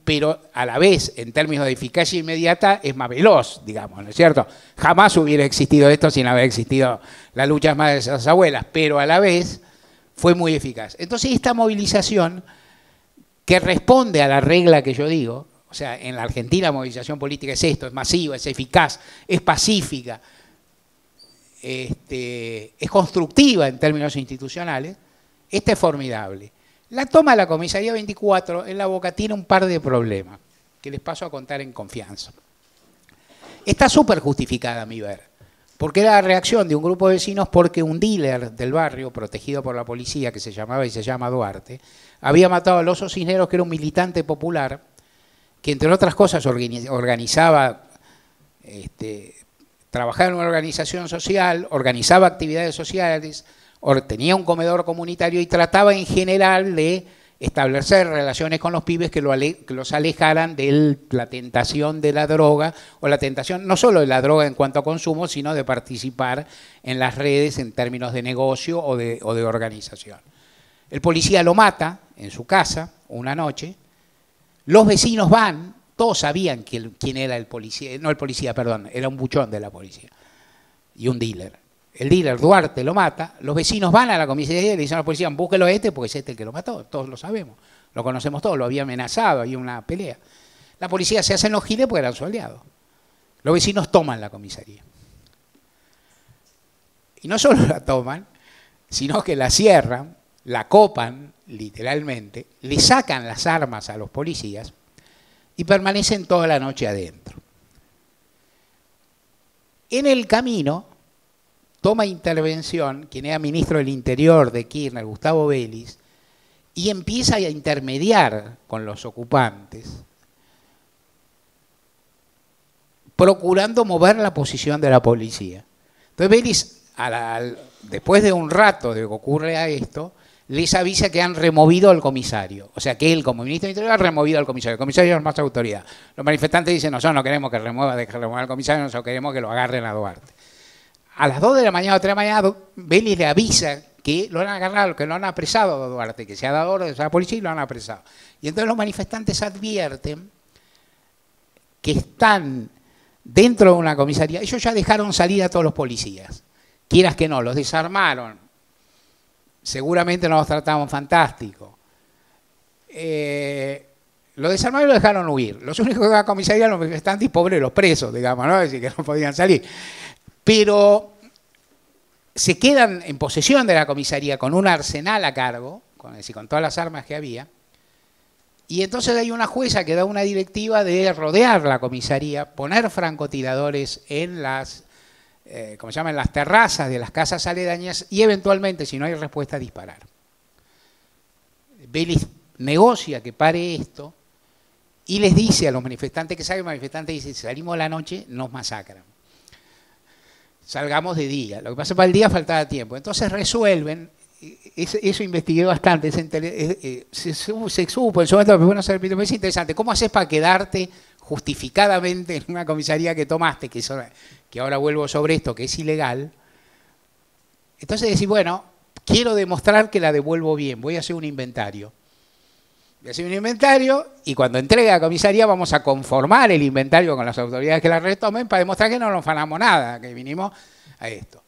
pero a la vez, en términos de eficacia inmediata, es más veloz, digamos, ¿no es cierto? Jamás hubiera existido esto sin haber existido la lucha más de esas abuelas, pero a la vez fue muy eficaz. Entonces, esta movilización que responde a la regla que yo digo, o sea, en la Argentina la movilización política es esto, es masiva, es eficaz, es pacífica, este, es constructiva en términos institucionales, esta es formidable. La toma de la comisaría 24 en la boca tiene un par de problemas que les paso a contar en confianza. Está súper justificada a mi ver, porque era la reacción de un grupo de vecinos porque un dealer del barrio, protegido por la policía, que se llamaba y se llama Duarte, había matado al oso Cisneros, que era un militante popular, que entre otras cosas organizaba, este, trabajaba en una organización social, organizaba actividades sociales, tenía un comedor comunitario y trataba en general de establecer relaciones con los pibes que, los alejaran de la tentación de la droga o la tentación no solo de la droga en cuanto a consumo, sino de participar en las redes en términos de negocio o de, organización. El policía lo mata en su casa una noche, los vecinos van, todos sabían quién era el policía, no el policía, perdón, era un buchón de la policía y un dealer el dealer Duarte lo mata, los vecinos van a la comisaría y le dicen a la policía, búsquelo este porque es este el que lo mató, todos lo sabemos, lo conocemos todos, lo había amenazado, había una pelea. La policía se hace en los giles porque eran su aliado. Los vecinos toman la comisaría. Y no solo la toman, sino que la cierran, la copan, literalmente, le sacan las armas a los policías y permanecen toda la noche adentro. En el camino toma intervención, quien era ministro del Interior de Kirchner, Gustavo Vélez, y empieza a intermediar con los ocupantes, procurando mover la posición de la policía. Entonces Vélez, después de un rato de que ocurre a esto, les avisa que han removido al comisario. O sea, que él como ministro del Interior ha removido al comisario. El comisario es más autoridad. Los manifestantes dicen, nosotros no queremos que remueva, al comisario, nosotros queremos que lo agarren a Duarte a las 2 de la mañana o 3 de la mañana, Vélez le avisa que lo han agarrado, que lo han apresado a Duarte, que se ha dado orden a la policía y lo han apresado. Y entonces los manifestantes advierten que están dentro de una comisaría. Ellos ya dejaron salir a todos los policías, quieras que no, los desarmaron. Seguramente no los trataban fantástico. Eh, lo desarmaron y lo dejaron huir. Los únicos que iban a comisaría eran los manifestantes y pobres los presos, digamos, ¿no? Es decir, que no podían salir pero se quedan en posesión de la comisaría con un arsenal a cargo, con, con todas las armas que había, y entonces hay una jueza que da una directiva de rodear la comisaría, poner francotiradores en las, eh, llaman, las terrazas de las casas aledañas y eventualmente, si no hay respuesta, disparar. Vélez negocia que pare esto y les dice a los manifestantes que salen, manifestantes dicen, salimos la noche, nos masacran salgamos de día. Lo que pasa es que para el día faltaba tiempo. Entonces resuelven, eso, investigué bastante, eh, se, supo en su momento, bueno, es interesante, ¿cómo haces para quedarte justificadamente en una comisaría que tomaste, que, que ahora vuelvo sobre esto, que es ilegal? Entonces decís, bueno, quiero demostrar que la devuelvo bien, voy a hacer un inventario. Hacemos un inventario y cuando entrega a comisaría vamos a conformar el inventario con las autoridades que la retomen para demostrar que no nos fanamos nada, que vinimos a esto.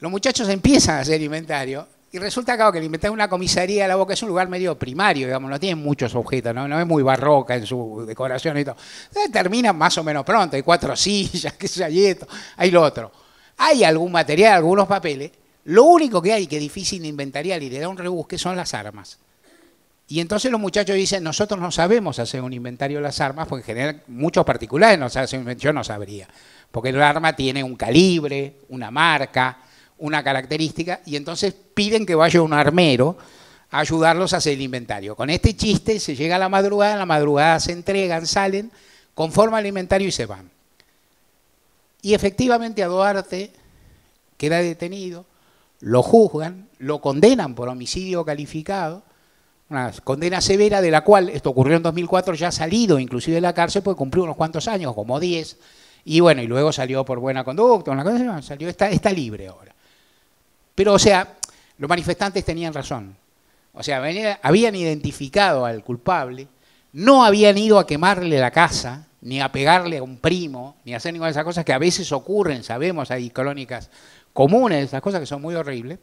Los muchachos empiezan a hacer inventario y resulta que el inventario de una comisaría de la boca es un lugar medio primario, digamos, no tiene muchos objetos, ¿no? es muy barroca en su decoración y todo. Entonces termina más o menos pronto, hay cuatro (laughs) sillas, que hay esto, hay lo otro. Hay algún material, algunos papeles. Lo único que hay que es difícil de inventariar y le da un rebusque son las armas. Y entonces los muchachos dicen, nosotros no sabemos hacer un inventario de las armas, porque en general muchos particulares no saben, yo no sabría, porque el arma tiene un calibre, una marca, una característica, y entonces piden que vaya un armero a ayudarlos a hacer el inventario. Con este chiste se llega a la madrugada, en la madrugada se entregan, salen, conforman el inventario y se van. Y efectivamente a Duarte queda detenido, lo juzgan, lo condenan por homicidio calificado, una condena severa de la cual, esto ocurrió en 2004, ya ha salido inclusive de la cárcel porque cumplió unos cuantos años, como 10, y bueno, y luego salió por buena conducta, una cosa, salió, está, está libre ahora. Pero o sea, los manifestantes tenían razón. O sea, habían identificado al culpable, no habían ido a quemarle la casa, ni a pegarle a un primo, ni a hacer ninguna de esas cosas que a veces ocurren, sabemos, hay crónicas comunes, esas cosas que son muy horribles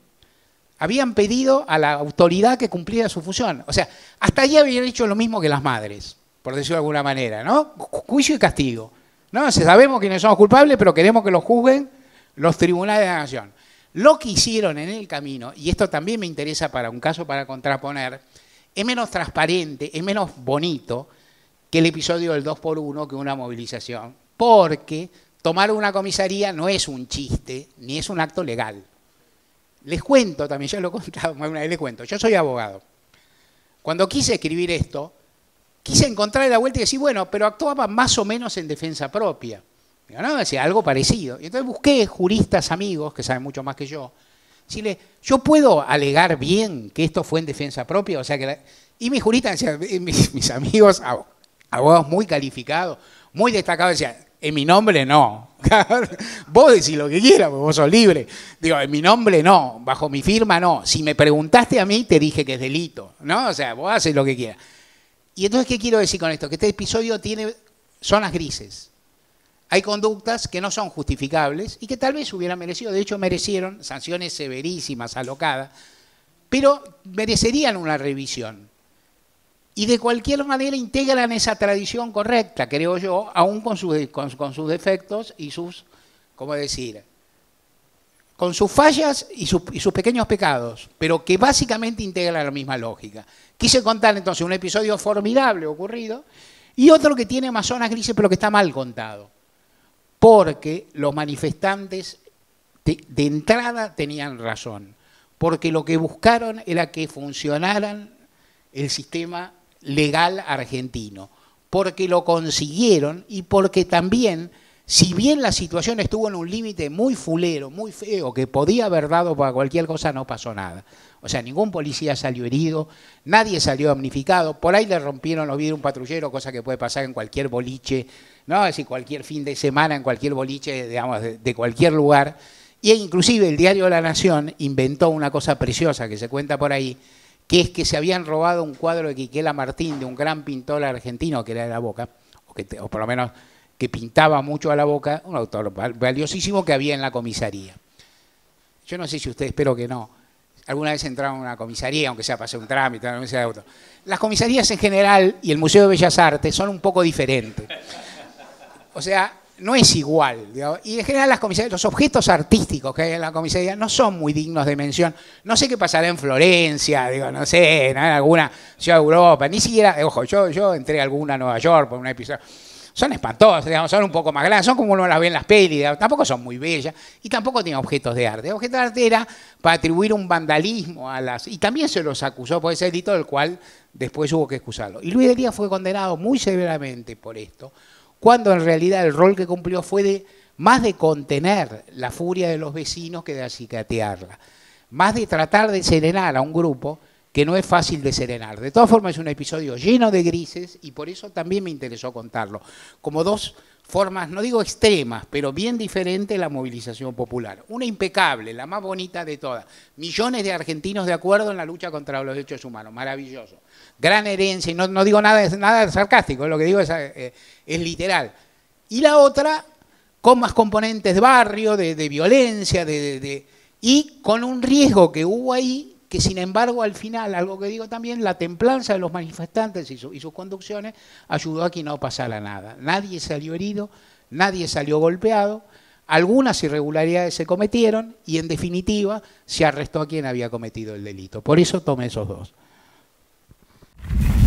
habían pedido a la autoridad que cumpliera su función. O sea, hasta allí habían hecho lo mismo que las madres, por decirlo de alguna manera, ¿no? Juicio y castigo. No, sabemos quiénes somos culpables, pero queremos que los juzguen los tribunales de la nación. Lo que hicieron en el camino, y esto también me interesa para un caso para contraponer, es menos transparente, es menos bonito que el episodio del 2 por 1 que una movilización, porque tomar una comisaría no es un chiste, ni es un acto legal. Les cuento también, ya lo he contado (laughs) les cuento, yo soy abogado. Cuando quise escribir esto, quise encontrar la vuelta y decir, bueno, pero actuaba más o menos en defensa propia. Digo, no, decía, algo parecido. Y entonces busqué juristas amigos, que saben mucho más que yo, decirle, yo puedo alegar bien que esto fue en defensa propia, o sea que Y mis juristas, (laughs) mis amigos, abogados muy calificados, muy destacados, decían, en mi nombre no. (laughs) vos decís lo que quieras, porque vos sos libre. Digo, en mi nombre no, bajo mi firma no. Si me preguntaste a mí, te dije que es delito, ¿no? O sea, vos haces lo que quieras. Y entonces, ¿qué quiero decir con esto? Que este episodio tiene zonas grises. Hay conductas que no son justificables y que tal vez hubieran merecido, de hecho merecieron sanciones severísimas, alocadas, pero merecerían una revisión y de cualquier manera integran esa tradición correcta, creo yo, aún con sus, con, sus defectos y sus, ¿cómo decir? Con sus fallas y, sus pequeños pecados, pero que básicamente integran la misma lógica. Quise contar entonces un episodio formidable ocurrido y otro que tiene más zonas grises, pero que está mal contado, porque los manifestantes de entrada tenían razón, porque lo que buscaron era que funcionaran el sistema legal argentino, porque lo consiguieron y porque también, si bien la situación estuvo en un límite muy fulero, muy feo, que podía haber dado para cualquier cosa, no pasó nada. O sea, ningún policía salió herido, nadie salió damnificado, por ahí le rompieron los vidrios un patrullero, cosa que puede pasar en cualquier boliche, ¿no? Es cualquier fin de semana, en cualquier boliche, digamos, de, cualquier lugar. Y e inclusive el diario La Nación inventó una cosa preciosa que se cuenta por ahí, que es que se habían robado un cuadro de Quiquela Martín, de un gran pintor argentino que era de la Boca, o, por lo menos que pintaba mucho a la Boca, un autor valiosísimo que había en la comisaría. Yo no sé si ustedes, espero que no, alguna vez entraron a una comisaría, aunque sea para hacer un trámite, no sea de auto. Las comisarías en general y el Museo de Bellas Artes son un poco diferentes. O sea, no es igual. Y en general las los objetos artísticos que hay en la comisaría no son muy dignos de mención. No sé qué pasará en Florencia, digo, no sé, en alguna ciudad de Europa, ni siquiera, eh, ojo, yo, entré a alguna a Nueva York por un episodio. Son espantosos, digamos, son un poco más grandes, son como uno las ve en las pelis, tampoco son muy bellas y tampoco tienen objetos de arte. El objeto de arte era para atribuir un vandalismo a las... Y también se los acusó por ese delito del cual después hubo que excusarlo. Y Luis Díaz fue condenado muy severamente por esto cuando en realidad el rol que cumplió fue de más de contener la furia de los vecinos que de acicatearla, más de tratar de serenar a un grupo que no es fácil de serenar. De todas formas es un episodio lleno de grises y por eso también me interesó contarlo, como dos formas, no digo extremas, pero bien diferentes la movilización popular. Una impecable, la más bonita de todas. Millones de argentinos de acuerdo en la lucha contra los derechos humanos, maravilloso gran herencia, y no, digo nada, nada sarcástico, lo que digo es, eh, es literal. Y la otra, con más componentes de barrio, de, violencia, de, y con un riesgo que hubo ahí, que sin embargo al final, algo que digo también, la templanza de los manifestantes y, y sus conducciones ayudó a que no pasara nada. Nadie salió herido, nadie salió golpeado, algunas irregularidades se cometieron y en definitiva se arrestó a quien había cometido el delito. Por eso tomé esos dos. you